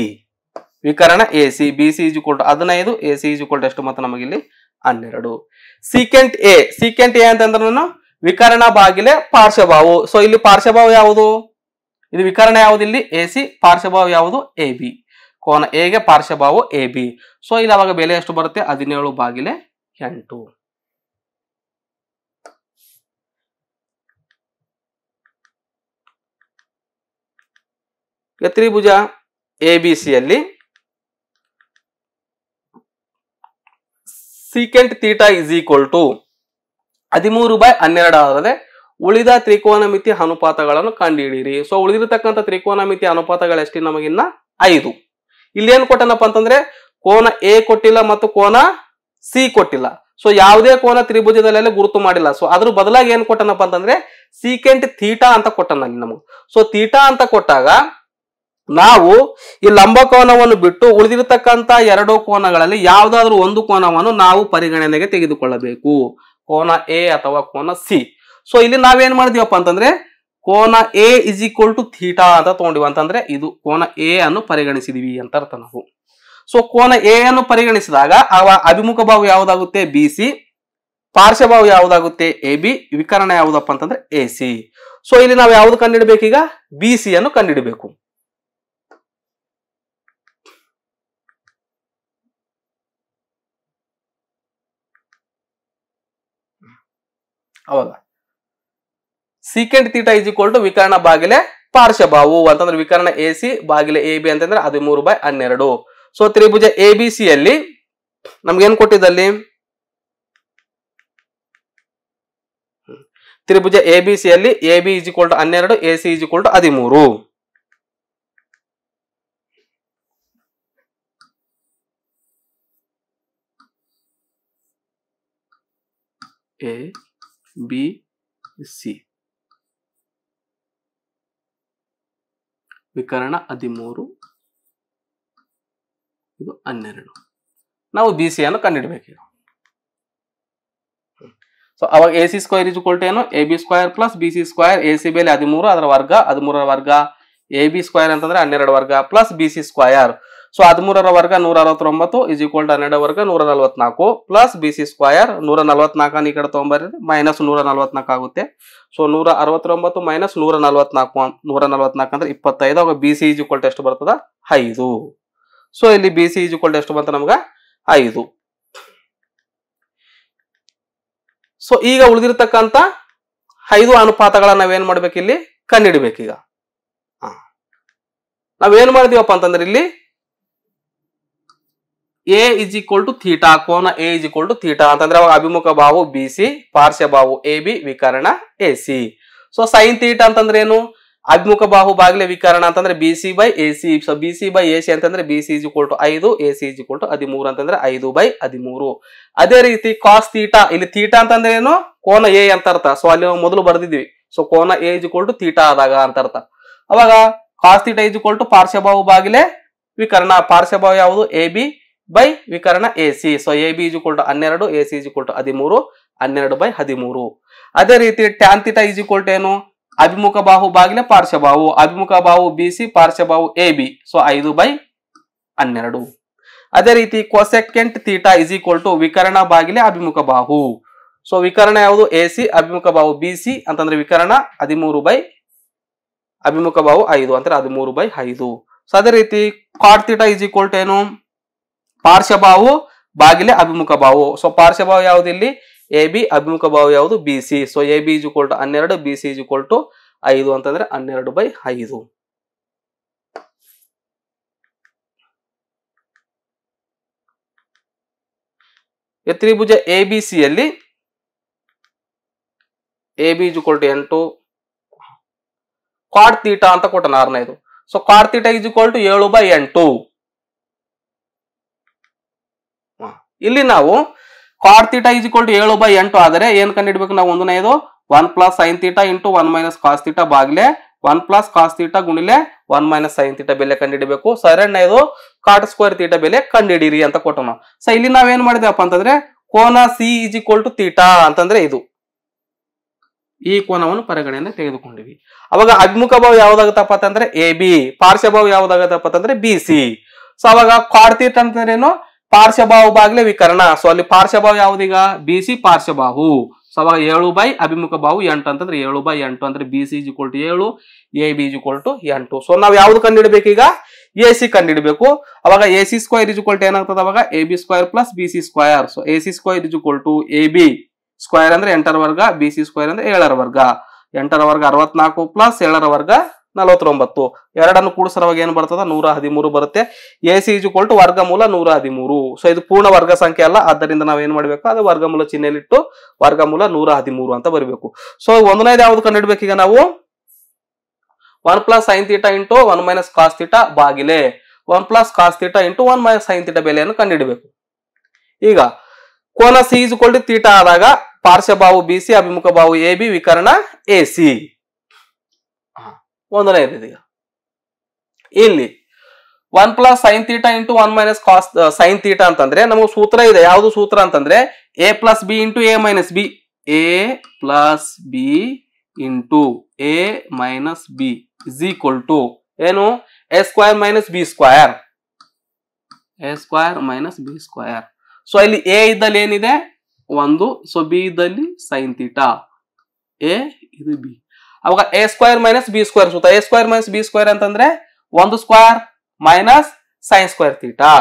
ವಿಕರಣ ಎ ಸಿ ಬಿ ಸಿ ಈಜು ಅದನ್ನ ಹದಿನೈದು ಎ ಸಿ ಈಜು ಕೊಲ್ಟು ಎಷ್ಟು ಮತ್ತು ಇಲ್ಲಿ ಹನ್ನೆರಡು ಸೀಕೆಂಟ್ ಎ ಸೀಕೆಂಟ್ ಎ ಅಂತಂದ್ರೆ ವಿಕರಣ ಬಾಗಿಲೆ ಪಾರ್ಶ್ವಭಾವು ಸೊ ಇಲ್ಲಿ ಪಾರ್ಶ್ವಭಾವ ಯಾವುದು ಇದು ವಿಕರಣ ಯಾವುದು ಇಲ್ಲಿ ಎ ಸಿ ಪಾರ್ಶ್ವಭಾವ ಯಾವುದು ಎ ಬಿ ಕೋನ ಎಗೆ ಪಾರ್ಶ್ವಭಾವು ಎ ಬಿ ಸೊ ಇಲ್ಲಿ ಅವಾಗ ಬೆಲೆ ಎಷ್ಟು ಬರುತ್ತೆ ಹದಿನೇಳು ಬಾಗಿಲೆ ಎಂಟು ತ್ರಿಭುಜ ಎ ಬಿ ಸಿಯಲ್ಲಿ secant theta is equal to ಹದಿಮೂರು ಬೈ ಹನ್ನೆರಡು ಆದರೆ ಉಳಿದ ತ್ರಿಕೋನ ಮಿತಿ ಅನುಪಾತಗಳನ್ನು ಕಂಡುಹಿಡಿಯಿರಿ ಸೊ ಉಳಿದಿರತಕ್ಕಂಥ ತ್ರಿಕೋನಮಿತಿ ಎಷ್ಟಿ ನಮಗಿನ್ನ ಐದು ಇಲ್ಲಿ ಏನ್ ಕೊಟ್ಟನಪ್ಪ ಅಂತಂದ್ರೆ ಕೋನ ಎ ಕೊಟ್ಟಿಲ್ಲ ಮತ್ತು ಕೋನ ಸಿ ಕೊಟ್ಟಿಲ್ಲ ಸೊ ಯಾವುದೇ ಕೋನ ತ್ರಿಭುಜದಲ್ಲಿ ಗುರುತು ಮಾಡಿಲ್ಲ ಸೊ ಅದ್ರ ಬದಲಾಗಿ ಏನ್ ಕೊಟ್ಟನಪ್ಪ ಅಂತಂದ್ರೆ ಸೀಕೆಂಟ್ ಥೀಟಾ ಅಂತ ಕೊಟ್ಟನ ನಮಗೆ ಸೊ ಥೀಟಾ ಅಂತ ಕೊಟ್ಟಾಗ ನಾವು ಈ ಲಂಬಕೋನವನ್ನು ಬಿಟ್ಟು ಉಳಿದಿರತಕ್ಕಂತ ಎರಡು ಕೋನಗಳಲ್ಲಿ ಯಾವ್ದಾದ್ರು ಒಂದು ಕೋನವನ್ನು ನಾವು ಪರಿಗಣನೆಗೆ ತೆಗೆದುಕೊಳ್ಳಬೇಕು ಕೋನ ಎ ಅಥವಾ ಕೋನ ಸಿ ಸೊ ಇಲ್ಲಿ ನಾವೇನ್ ಮಾಡಿದೀವಪ್ಪ ಅಂತಂದ್ರೆ ಕೋನ A is equal to theta ಅಂತ ತಗೊಂಡಿವ ಅಂತಂದ್ರೆ ಇದು ಕೋನ ಎ ಅನ್ನು ಪರಿಗಣಿಸಿದೀವಿ ಅಂತ ಅರ್ಥ ನಾವು ಸೊ ಕೋನ ಎ ಅನ್ನು ಪರಿಗಣಿಸಿದಾಗ ಅವ ಅಭಿಮುಖ ಭಾವ ಯಾವುದಾಗುತ್ತೆ ಬಿ ಸಿ ಪಾರ್ಶ್ವಭಾವ ಯಾವುದಾಗುತ್ತೆ ಎ ಬಿ ವಿಕರಣ ಯಾವುದಪ್ಪ ಅಂತಂದ್ರೆ ಎ ಸಿ ಸೊ ಇಲ್ಲಿ ನಾವು ಯಾವ್ದು ಕಂಡಿಡಬೇಕೀಗ ಬಿ ಸಿ ಅನ್ನು ಕಂಡುಹಿಡಬೇಕು ಅವಾಗ secant theta is equal to ವಿಕರ್ಣ ಬಾಗಿಲೆ ಪಾರ್ಶ್ವಭಾವು ಅಂತಂದ್ರೆ ವಿಕರ್ಣ ಎ ಸಿ ಬಾಗಿಲೆ ಎ ಬಿ ಅಂತಂದ್ರೆ ಹದಿಮೂರು ಬೈ ಹನ್ನೆರಡು ಸೊ ತ್ರಿಭುಜ ಎ ಬಿ ಸಿ ಅಲ್ಲಿ ನಮ್ಗೇನ್ ಕೊಟ್ಟಿದ್ದಲ್ಲಿ ತ್ರಿಭುಜ ಎ ಬಿ ಸಿ ಅಲ್ಲಿ A B is equal to ಹನ್ನೆರಡು A C is equal to ಹದಿಮೂರು ಎ ಬಿ ಸಿ ವಿಕರಣ ಹದಿಮೂರು ಇದು ಹನ್ನೆರಡು ನಾವು ಬಿ ಸಿ ಅನ್ನು ಕಂಡುಹಿಡಬೇಕು ಸೊ ಅವಾಗ A C square is to ಏನು A B square plus B C square A C ಬೇಲಿ ಹದಿಮೂರು ಅದರ ವರ್ಗ ಹದಿಮೂರರ ವರ್ಗ ಎ ಬಿ ಸ್ಕ್ವೇರ್ ಅಂತಂದ್ರೆ ಹನ್ನೆರಡು ವರ್ಗ plus B C square so ಹದಿಮೂರರ ವರ್ಗ ನೂರ ಅರವತ್ತೊಂಬತ್ತು ಇಸ್ ಈಕ್ವಲ್ ಟು ಹನ್ನೆರಡು ವರ್ಗ ನೂರ ನಲ್ವತ್ನಾಲ್ಕು ಪ್ಲಸ್ ಬಿ ಸಿ ಸ್ಕ್ವಯರ್ ನೂರ ನಲ್ವತ್ನಾಲ್ಕನ್ನು ಈ ಕಡೆ ತೊಗೊಂಬರ್ರಿ ಮೈನಸ್ ನೂರ ನಲ್ವತ್ನಾಲ್ಕು ಆಗುತ್ತೆ ಸೊ ನೂರ ಅರವತ್ತೊಂಬತ್ತು ಮೈನಸ್ ನೂರ ನಲ್ವತ್ನಾಲ್ಕು ನೂರ ನಲ್ವತ್ನಾಲ್ಕು ಅಂದ್ರೆ ಇಪ್ಪತ್ತೈದು ಅವಾಗ ಬಿ ಸಿ ಇಸ್ ಟು ಎಷ್ಟು ಬರ್ತದ ಐದು ಸೊ ಇಲ್ಲಿ B C is equal to ಎಷ್ಟು ಬಂತ ನಮ್ಗೆ ಐದು ಸೊ ಈಗ ಉಳಿದಿರ್ತಕ್ಕಂತ ಐದು ಅನುಪಾತಗಳನ್ನ ನಾವೇನ್ ಮಾಡ್ಬೇಕು ಇಲ್ಲಿ ಕಂಡಿಡಬೇಕೀಗ ನಾವೇನ್ ಮಾಡಿದೀವಪ್ಪ ಅಂತಂದ್ರೆ ಇಲ್ಲಿ A is equal to theta ಕೋನ A is equal to theta ಅಂತಂದ್ರೆ ಅವಾಗ ಅಭಿಮುಖ ಬಾವು ಬಿ ಸಿ ಪಾರ್ಶ್ವ ಬಾವು ಎ ಬಿ ವಿಕರಣ A C so sine theta ಅಂತಂದ್ರೆ ಏನು ಅಭಿಮುಖ ಬಾಹು ಬಾಗಿಲೇ ವಿಕರಣ ಅಂತಂದ್ರೆ B C by A C so B C by A C ಅಂತಂದ್ರೆ B C is equal to ಐದು ಎ ಸಿ ಈಕ್ವಲ್ ಟು ಹದಿಮೂರು ಅಂತಂದ್ರೆ ಐದು ಬೈ ಹದಿಮೂರು ಅದೇ ರೀತಿ ಕಾಸ್ ತೀಟಾ ಇಲ್ಲಿ ಥೀಟಾ ಅಂತಂದ್ರೆ ಏನು ಕೋನ ಎ ಅಂತ ಅರ್ಥ ಸೊ ಅಲ್ಲಿ ಮೊದಲು ಬರ್ದಿದ್ವಿ ಸೊ ಕೋನ ಎ ಈಕ್ವಲ್ ಟು ತೀಟಾ ಆದಾಗ ಅಂತ ಅರ್ಥ ಅವಾಗ ಕಾಸ್ ಇಸ್ ಈಕ್ವಲ್ ಟು ಪಾರ್ಶ್ವಭಾವು ಬಾಗಿಲೇ ವಿಕರಣ ಪಾರ್ಶ್ವಭಾವ ಯಾವುದು ಎ ಬಿ ಬೈ ವಿಕರಣ A C so A B equal to ಹನ್ನೆರಡು ಎ ಸಿ ಈಕ್ವಲ್ ಟು ಹದಿಮೂರು ಹನ್ನೆರಡು ಬೈ ಹದಿಮೂರು ಅದೇ ರೀತಿ ಟ್ಯಾನ್ ತಿಟ ಈಸ್ ಈಕ್ವಲ್ ಏನು ಅಭಿಮುಖ ಬಾಹು ಬಾಗಿಲೆ ಪಾರ್ಶ್ವಬಾಹು ಅಭಿಮುಖ ಬಾಹು ಬಿ ಸಿ ಪಾರ್ಶ್ವಬಾಹು ಎ ಬಿ ಸೊ ಐದು ಬೈ ಹನ್ನೆರಡು ಅದೇ ರೀತಿ cosecant theta is equal to ವಿಕರಣ ಬಾಗಿಲೆ ಅಭಿಮುಖ ಬಾಹು ಸೊ ವಿಕರಣ ಯಾವುದು ಎ ಸಿ ಅಭಿಮುಖ ಬಾಹು ಬಿ ಸಿ ಅಂತಂದ್ರೆ ವಿಕರಣ ಹದಿಮೂರು ಬೈ ಅಭಿಮುಖ ಬಾಹು ಐದು ಅಂದ್ರೆ ಹದಿಮೂರು ಬೈ ಐದು ಸೊ ಅದೇ ರೀತಿ ಕಾಟ್ ತೀಟ ಇಸ್ ಈಕ್ವಲ್ ಏನು ಪಾರ್ಶ್ವಭಾವು ಬಾಗಿಲೆ ಅಭಿಮುಖ ಭಾವು ಸೊ ಪಾರ್ಶ್ವಭಾವ ಯಾವ್ದು ಇಲ್ಲಿ ಎ ಬಿ ಅಭಿಮುಖ ಭಾವ ಯಾವುದು B C so A B is to ಹನ್ನೆರಡು ಬಿ ಸಿ ಇಸ್ ಟು ಐದು ಅಂತಂದ್ರೆ ಹನ್ನೆರಡು ಬೈ ಐದು ತ್ರಿಭುಜ ಎ ಬಿ ಸಿಯಲ್ಲಿ ಎ ಬಿ ಇಕ್ವಲ್ ಟು ಎಂಟು ಕ್ವಾಡ್ ತೀಟಾ ಅಂತ ಕೊಟ್ಟ ನಾರ್ನೈದು so cot theta is to ಏಳು ಬೈ ಎಂಟು ಇಲ್ಲಿ ನಾವು cot theta is equal to ಏಳು ಬೈ ಎಂಟು ಆದರೆ ಏನ್ ಕಂಡಿಡ್ಬೇಕು ನಾವು ಒಂದನೇದು one plus sine theta into one minus cos theta ಬಾಗ್ಲೆ ಒನ್ ಪ್ಲಸ್ ಕಾಸ್ ತೀಟ ಗುಣಿಲೆ ಒನ್ ಮೈನಸ್ ಸೈನ್ ತೀಟ ಬೆಲೆ ಕಂಡಿಡಬೇಕು ಇದು ಕಾಟ್ ಸ್ಕ್ವೇರ್ ತೀಟ ಬೆಲೆ ಕಂಡಿಡೀರಿ ಅಂತ ಕೊಟ್ಟು ನಾವು ಸೊ ಇಲ್ಲಿ ನಾವೇನ್ ಮಾಡಿದೆವಪ್ಪ ಅಂತಂದ್ರೆ ಕೋನ C is equal to theta ಅಂತಂದ್ರೆ ಇದು ಈ ಕೋನವನ್ನು ಪರಿಗಣನೆ ತೆಗೆದುಕೊಂಡಿವಿ ಅವಾಗ ಅಗ್ಮುಖ ಭಾವ ಯಾವ್ದಾಗತ್ತಪ್ಪ ಅಂತಂದ್ರೆ ಎ ಬಿ ಪಾರ್ಶ್ವಭಾವ ಯಾವ್ದಾಗತ್ತಪ್ಪ ಅಂತಂದ್ರೆ ಬಿ ಸಿ ಸೊ ಅವಾಗ ಕಾಡ್ ತೀಟ ಅಂತಂದ್ರೆ ಏನು ಪಾರ್ಶ್ವಭಾವ ಬಾಗ್ಲೆ ವಿಕರಣ ಸೊ ಅಲ್ಲಿ ಪಾರ್ಶ್ವಭಾವ ಯಾವ್ದೀಗ ಬಿ ಸಿ ಪಾರ್ಶ್ವಬಾಹು ಸೊ ಅವಾಗ ಏಳು ಬೈ ಅಭಿಮುಖ ಬಾಹು ಎಂಟು ಅಂತಂದ್ರೆ ಏಳು ಬೈ ಎಂಟು ಅಂದ್ರೆ ಬಿ ಸಿ ಇಕ್ವಲ್ ಟು ಏಳು ಎ ಬಿ ಇಕ್ವಲ್ ಟು ಎಂಟು ಸೊ ನಾವು ಯಾವ್ದು ಕಂಡು ಈಗ ಎ ಸಿ ಕಂಡಿಡಬೇಕು ಅವಾಗ A C square is equal to ಏನಾಗ್ತದೆ ಅವಾಗ A B square plus B C square so A C square is equal to A B square ಅಂದ್ರೆ ಎಂಟರ ವರ್ಗ ಬಿ ಸಿ ಸ್ಕ್ವೈರ್ ಅಂದ್ರೆ ಏಳರ ವರ್ಗ ಎಂಟರ ವರ್ಗ ಅರವತ್ನಾಲ್ಕು ಪ್ಲಸ್ ಏಳರ ವರ್ಗ ನಲವತ್ತೊಂಬತ್ತು ಎರಡನ್ನು ಕೂಡ ಏನು ಬರ್ತದ ನೂರ ಹದಿಮೂರು ಬರುತ್ತೆ ಎ ಸಿ ಈಜು ಕೊಲ್ಟು ವರ್ಗಮೂಲ ನೂರ ಹದಿಮೂರು ಸೊ ಇದು ಪೂರ್ಣ ವರ್ಗ ಸಂಖ್ಯೆ ಅಲ್ಲ ಆದ್ದರಿಂದ ನಾವು ಏನ್ ಮಾಡಬೇಕು ಅದು ವರ್ಗಮೂಲ ಚಿಹ್ನೆಯಲ್ಲಿಟ್ಟು ಮೂಲ ನೂರ ಹದಿಮೂರು ಅಂತ ಬರಬೇಕು ಸೊ ಒಂದನೇದು ಯಾವ್ದು ಕಂಡುಹಿಡಬೇಕು ಈಗ ನಾವು one plus sine theta into one minus cos theta ಬಾಗಿಲೆ one plus cos theta into one minus sine theta ಬೆಲೆಯನ್ನು ಕಂಡಿಡಬೇಕು ಈಗ ಕೋನ ಸಿ ಈಜು ಕೊಲ್ಟು ತೀಟಾ ಆದಾಗ ಬಾವು ಬಿ ಸಿ ಅಭಿಮುಖ ಬಾವು ಎ ಬಿ ವಿಕರಣ ಎ ಸಿ ಒಂದನೇದು ಈಗ ಇಲ್ಲಿ one plus sine theta into one minus cos sine theta ಅಂತಂದ್ರೆ ನಮಗೆ ಸೂತ್ರ ಇದೆ ಯಾವುದು ಸೂತ್ರ ಅಂತಂದ್ರೆ A plus B into A minus B A plus B into A minus B is equal to ಏನು A square minus B square A square minus B square so ಇಲ್ಲಿ ಎ ಇದ್ದಲ್ಲಿ ಏನಿದೆ ಒಂದು ಸೊ ಬಿ ಇದ್ದಲ್ಲಿ ಸೈನ್ ತೀಟಾ ಎ ಇದು ಬಿ ಅವಾಗ A square minus B square ಸುತ್ತ A square minus B square ಅಂತಂದ್ರೆ ಒಂದು square minus sine square theta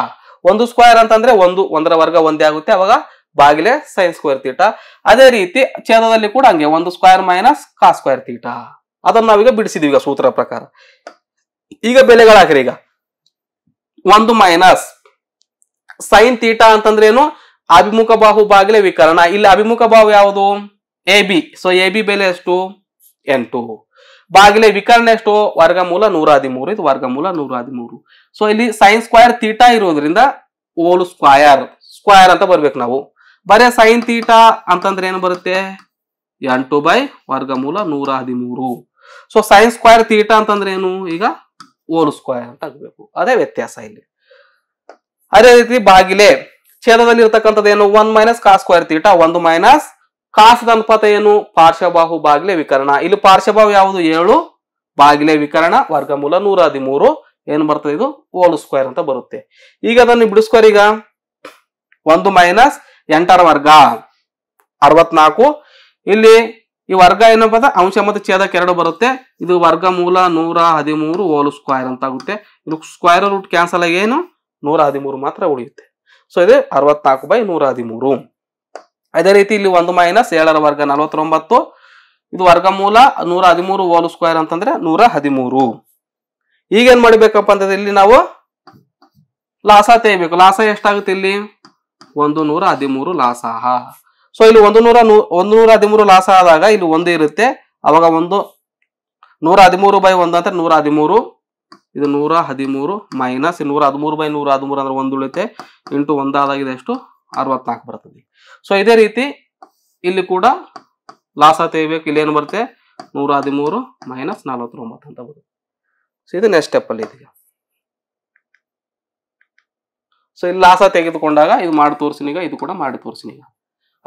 ಒಂದು ಸ್ಕ್ವೇರ್ ಅಂತಂದ್ರೆ ಒಂದು ಒಂದರ ವರ್ಗ ಒಂದೇ ಆಗುತ್ತೆ ಅವಾಗ ಬಾಗಿಲೆ ಸೈನ್ ಸ್ಕ್ವೇರ್ ತೀಟಾ ಅದೇ ರೀತಿ ಛೇದದಲ್ಲಿ ಕೂಡ ಹಂಗೆ ಒಂದು ಸ್ಕ್ವೇರ್ ಮೈನಸ್ ಕಾ ಸ್ಕ್ವೇರ್ ತೀಟಾ ಅದನ್ನ ನಾವೀಗ ಬಿಡಿಸಿದೀವಿ ಈಗ ಸೂತ್ರ ಪ್ರಕಾರ ಈಗ ಬೆಲೆಗಳಾಕ್ರಿ ಈಗ ಒಂದು ಮೈನಸ್ ಸೈನ್ ತೀಟಾ ಅಂತಂದ್ರೆ ಏನು ಅಭಿಮುಖ ಬಾಹು ಬಾಗಿಲೆ ವಿಕರಣ ಇಲ್ಲಿ ಅಭಿಮುಖ ಬಾಹು ಯಾವುದು A B so A B ಬೆಲೆ ಎಷ್ಟು ಎಂಟು ಬಾಗಿಲೆ ವಿಕರ್ಣ ಎಷ್ಟು ಮೂಲ ನೂರ ಹದಿಮೂರು ಇದು ವರ್ಗ ಮೂಲ ನೂರ ಹದಿಮೂರು ಸೊ ಇಲ್ಲಿ ಸೈನ್ ಸ್ಕ್ವೇರ್ ತೀಟಾ ಇರೋದ್ರಿಂದ ಓಲ್ ಸ್ಕ್ವಯರ್ ಸ್ಕ್ವಯರ್ ಅಂತ ಬರ್ಬೇಕು ನಾವು ಬರೇ ಸೈನ್ ತೀಟಾ ಅಂತಂದ್ರೆ ಏನು ಬರುತ್ತೆ ಎಂಟು ಬೈ ವರ್ಗಮೂಲ ನೂರ ಹದಿಮೂರು ಸೊ ಸೈನ್ ಸ್ಕ್ವಯರ್ ತೀಟಾ ಅಂತಂದ್ರೆ ಏನು ಈಗ ಓಲ್ ಸ್ಕ್ವಯರ್ ಅಂತ ಆಗಬೇಕು ಅದೇ ವ್ಯತ್ಯಾಸ ಇಲ್ಲಿ ಅದೇ ರೀತಿ ಬಾಗಿಲೆ ಛೇದದಲ್ಲಿ ಇರ್ತಕ್ಕಂಥದ್ದು ಏನು ಒಂದು ಮೈನಸ್ ಕಾ ಸ್ಕ್ವೈರ್ ತೀಟಾ ಒಂದು ಮೈನಸ್ ಕಾಸದ ಅನುಪಾತ ಏನು ಪಾರ್ಶ್ವಬಾಹು ಬಾಗಿಲೆ ವಿಕರಣ ಇಲ್ಲಿ ಪಾರ್ಶ್ವಬಾಹು ಯಾವುದು ಏಳು ಬಾಗಿಲೆ ವಿಕರಣ ವರ್ಗಮೂಲ ನೂರ ಹದಿಮೂರು ಏನು ಬರ್ತದೆ ಇದು ಓಲ್ ಸ್ಕ್ವೇರ್ ಅಂತ ಬರುತ್ತೆ ಈಗ ಅದನ್ನು ಬಿಡಿಸ್ಕೋರ್ ಈಗ ಒಂದು ಮೈನಸ್ ಎಂಟರ ವರ್ಗ ಅರವತ್ನಾಲ್ಕು ಇಲ್ಲಿ ಈ ವರ್ಗ ಏನಪ್ಪ ಅಂದ್ರೆ ಅಂಶ ಮತ್ತು ಛೇದಕ್ಕೆ ಎರಡು ಬರುತ್ತೆ ಇದು ವರ್ಗ ಮೂಲ ನೂರ ಹದಿಮೂರು ಓಲ್ ಸ್ಕ್ವೇರ್ ಅಂತ ಆಗುತ್ತೆ ಇದು ಸ್ಕ್ವೇರ್ ರೂಟ್ ಕ್ಯಾನ್ಸಲ್ ಆಗಿ ಏನು ನೂರ ಹದಿಮೂರು ಮಾತ್ರ ಉಳಿಯುತ್ತೆ ಸೊ ಇದೆ ಅರವತ್ನಾಲ್ಕು ಬೈ ನೂರ ಹದಿಮೂರು ಅದೇ ರೀತಿ ಇಲ್ಲಿ ಒಂದು ಮೈನಸ್ ಏಳರ ವರ್ಗ ನಲವತ್ತೊಂಬತ್ತು ಇದು ವರ್ಗ ಮೂಲ ನೂರ ಹದಿಮೂರು ಹೋಲ್ ಸ್ಕ್ವೇರ್ ಅಂತಂದ್ರೆ ನೂರ ಹದಿಮೂರು ಈಗೇನ್ ಮಾಡಬೇಕಪ್ಪ ಅಂತಂದ್ರೆ ಇಲ್ಲಿ ನಾವು ಲಾಸ ತೆಗಿಬೇಕು ಲಾಸ ಎಷ್ಟಾಗುತ್ತೆ ಇಲ್ಲಿ ಒಂದು ನೂರ ಹದಿಮೂರು ಲಾಸಾಹ ಸೊ ಇಲ್ಲಿ ಒಂದು ನೂರ ಒಂದು ನೂರ ಹದಿಮೂರು ಲಾಸ ಆದಾಗ ಇಲ್ಲಿ ಒಂದು ಇರುತ್ತೆ ಅವಾಗ ಒಂದು ನೂರ ಹದಿಮೂರು ಬೈ ಒಂದು ಅಂತ ನೂರ ಹದಿಮೂರು ಇದು ನೂರ ಹದಿಮೂರು ಮೈನಸ್ ನೂರ ಹದಿಮೂರು ಬೈ ನೂರ ಹದಿಮೂರು ಅಂದ್ರೆ ಒಂದು ಉಳಿತೆ ಇಂಟು ಒಂದಾದಾಗಿದೆ ಎಷ್ಟು ಅರವತ್ನಾಲ್ಕು ಬರ್ತದೆ ಸೊ ಇದೇ ರೀತಿ ಇಲ್ಲಿ ಕೂಡ ಲಾಸ ತೆಗಿಬೇಕು ಇಲ್ಲಿ ಏನು ಬರುತ್ತೆ ನೂರ ಹದಿಮೂರು ಮೈನಸ್ ನಲವತ್ತೊಂಬತ್ತು ಅಂತ ಬರುತ್ತೆ ಸೊ ಇದು ನೆಕ್ಸ್ಟ್ ಸ್ಟೆಪ್ ಅಲ್ಲಿ ಇದೀಗ ಸೊ ಇಲ್ಲಿ ಲಾಸ ತೆಗೆದುಕೊಂಡಾಗ ಇದು ಮಾಡಿ ತೋರಿಸಿನೀಗ ಇದು ಕೂಡ ಮಾಡಿ ತೋರಿಸಿನೀಗ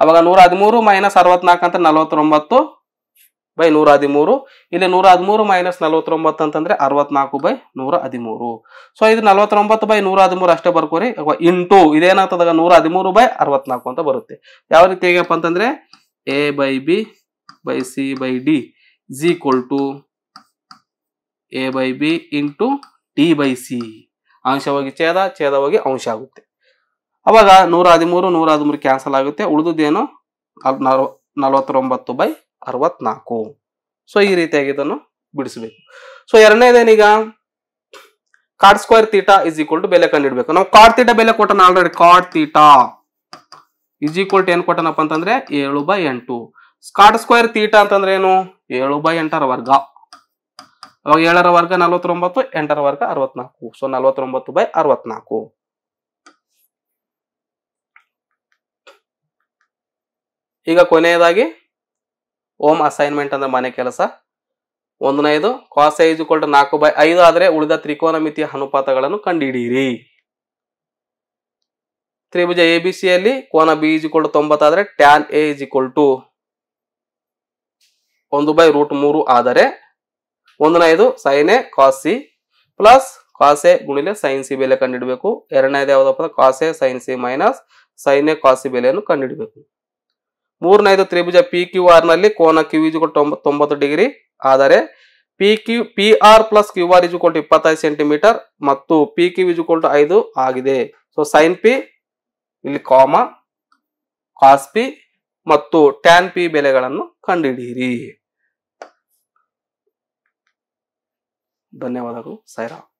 ಅವಾಗ ನೂರ ಹದಿಮೂರು ಮೈನಸ್ ಅರವತ್ನಾಲ್ಕು ಅಂತ ನಲವತ್ತೊಂಬತ್ತು ಬೈ ನೂರ ಹದಿಮೂರು ಇಲ್ಲಿ ನೂರ ಹದಿಮೂರು ಮೈನಸ್ ನಲವತ್ತೊಂಬತ್ತು ಅಂತಂದ್ರೆ ಅರವತ್ನಾಲ್ಕು ಬೈ ನೂರ ಹದಿಮೂರು ಸೊ ಇದು ನಲವತ್ತೊಂಬತ್ತು ಬೈ ನೂರ ಹದಿಮೂರು ಅಷ್ಟೇ ಬರ್ಕೋರಿ ಇಂಟು ಇದೇನಾಗ್ತದಾಗ ನೂರ ಹದಿಮೂರು ಬೈ ಅರವತ್ನಾಲ್ಕು ಅಂತ ಬರುತ್ತೆ ಯಾವ ರೀತಿ ಹೇಗಪ್ಪ ಅಂತಂದ್ರೆ A by B by C by D ಜಿ equal to A by B into D by C ಅಂಶವಾಗಿ ಛೇದ ಛೇದವಾಗಿ ಅಂಶ ಆಗುತ್ತೆ ಅವಾಗ ನೂರ ಹದಿಮೂರು ನೂರ ಹದಿಮೂರು ಕ್ಯಾನ್ಸಲ್ ಆಗುತ್ತೆ ಉಳಿದುದೇನು ನಲವತ್ತೊಂಬತ್ತು ಬೈ ಅರವತ್ನಾಲ್ಕು ಸೊ ಈ ರೀತಿಯಾಗಿ ಇದನ್ನು ಬಿಡಿಸಬೇಕು ಸೊ ಎರಡನೇದೇನೀಗ cot square theta is equal to ಬೆಲೆ ಕಂಡಿಡ್ಬೇಕು ನಾವು ಕಾರ್ಡ್ ತೀಟಾ ಬೆಲೆ ಕೊಟ್ಟನ already cot theta is equal to ಏನ್ ಕೊಟ್ಟನಪ್ಪ ಅಂತಂದ್ರೆ ಏಳು ಬೈ ಎಂಟು ಕಾರ್ಡ್ ಸ್ಕ್ವೇರ್ ತೀಟಾ ಅಂತಂದ್ರೆ ಏನು ಏಳು ಬೈ ಎಂಟರ ವರ್ಗ ಅವಾಗ ಏಳರ ವರ್ಗ ನಲ್ವತ್ತೊಂಬತ್ತು ಎಂಟರ ವರ್ಗ ಅರವತ್ನಾಲ್ಕು ಸೊ ನಲ್ವತ್ತೊಂಬತ್ತು ಬೈ ಅರವತ್ನಾಲ್ಕು ಈಗ ಕೊನೆಯದಾಗಿ ಓಮ್ ಅಸೈನ್ಮೆಂಟ್ ಅಂದ್ರೆ ಮನೆ ಕೆಲಸ ಒಂದನೈದು ಕಾಸ್ ಐ ಕೊಲ್ಟ ನಾಲ್ಕು ಬೈ ಐದು ಆದರೆ ಉಳಿದ ತ್ರಿಕೋನ ತ್ರಿಕೋನಮಿತಿಯ ಅನುಪಾತಗಳನ್ನು ಕಂಡುಹಿಡಿಯಿರಿ ತ್ರಿಭುಜ ಎ ಬಿ ಸಿಯಲ್ಲಿ ಕೋನ ಬಿ ಇಜಿಕ್ವಲ್ ತೊಂಬತ್ತಾದರೆ ಟ್ಯಾನ್ ಎ ಇಕ್ವಲ್ ಟು ಒಂದು ಬೈ ರೂಟ್ ಮೂರು ಆದರೆ ಒಂದನೈದು sine A cos C plus cos A ಗುಣಿಲೆ ಸೈನ್ ಸಿ ಬೆಲೆ ಕಂಡುಹಿಡಬೇಕು ಎರಡನೇದು ಯಾವುದಪ್ಪ cos A sine C minus sine A cos C ಬೆಲೆಯನ್ನು ಕಂಡುಹಿಡಬೇಕು ಮೂರನೇದು ತ್ರಿಭುಜ ಪಿ ಕ್ಯೂ ಆರ್ ನಲ್ಲಿ ಕೋನ ಕ್ಯೂ ಕೊಟ್ಟು ತೊಂಬತ್ತು ಡಿಗ್ರಿ ಆದರೆ P Q P R plus Q R is equal ಇಪ್ಪತ್ತೈದು ಸೆಂಟಿಮೀಟರ್ ಮತ್ತು ಪಿ ಕ್ಯೂ ಇಜುಕಲ್ ಐದು ಆಗಿದೆ ಸೊ ಸೈನ್ ಪಿ ಇಲ್ಲಿ ಕಾಮ ಕಾಸ್ ಪಿ ಮತ್ತು ಟ್ಯಾನ್ ಪಿ ಬೆಲೆಗಳನ್ನು ಕಂಡುಹಿಡಿಯಿರಿ ಧನ್ಯವಾದಗಳು ಸೈರಾಮ್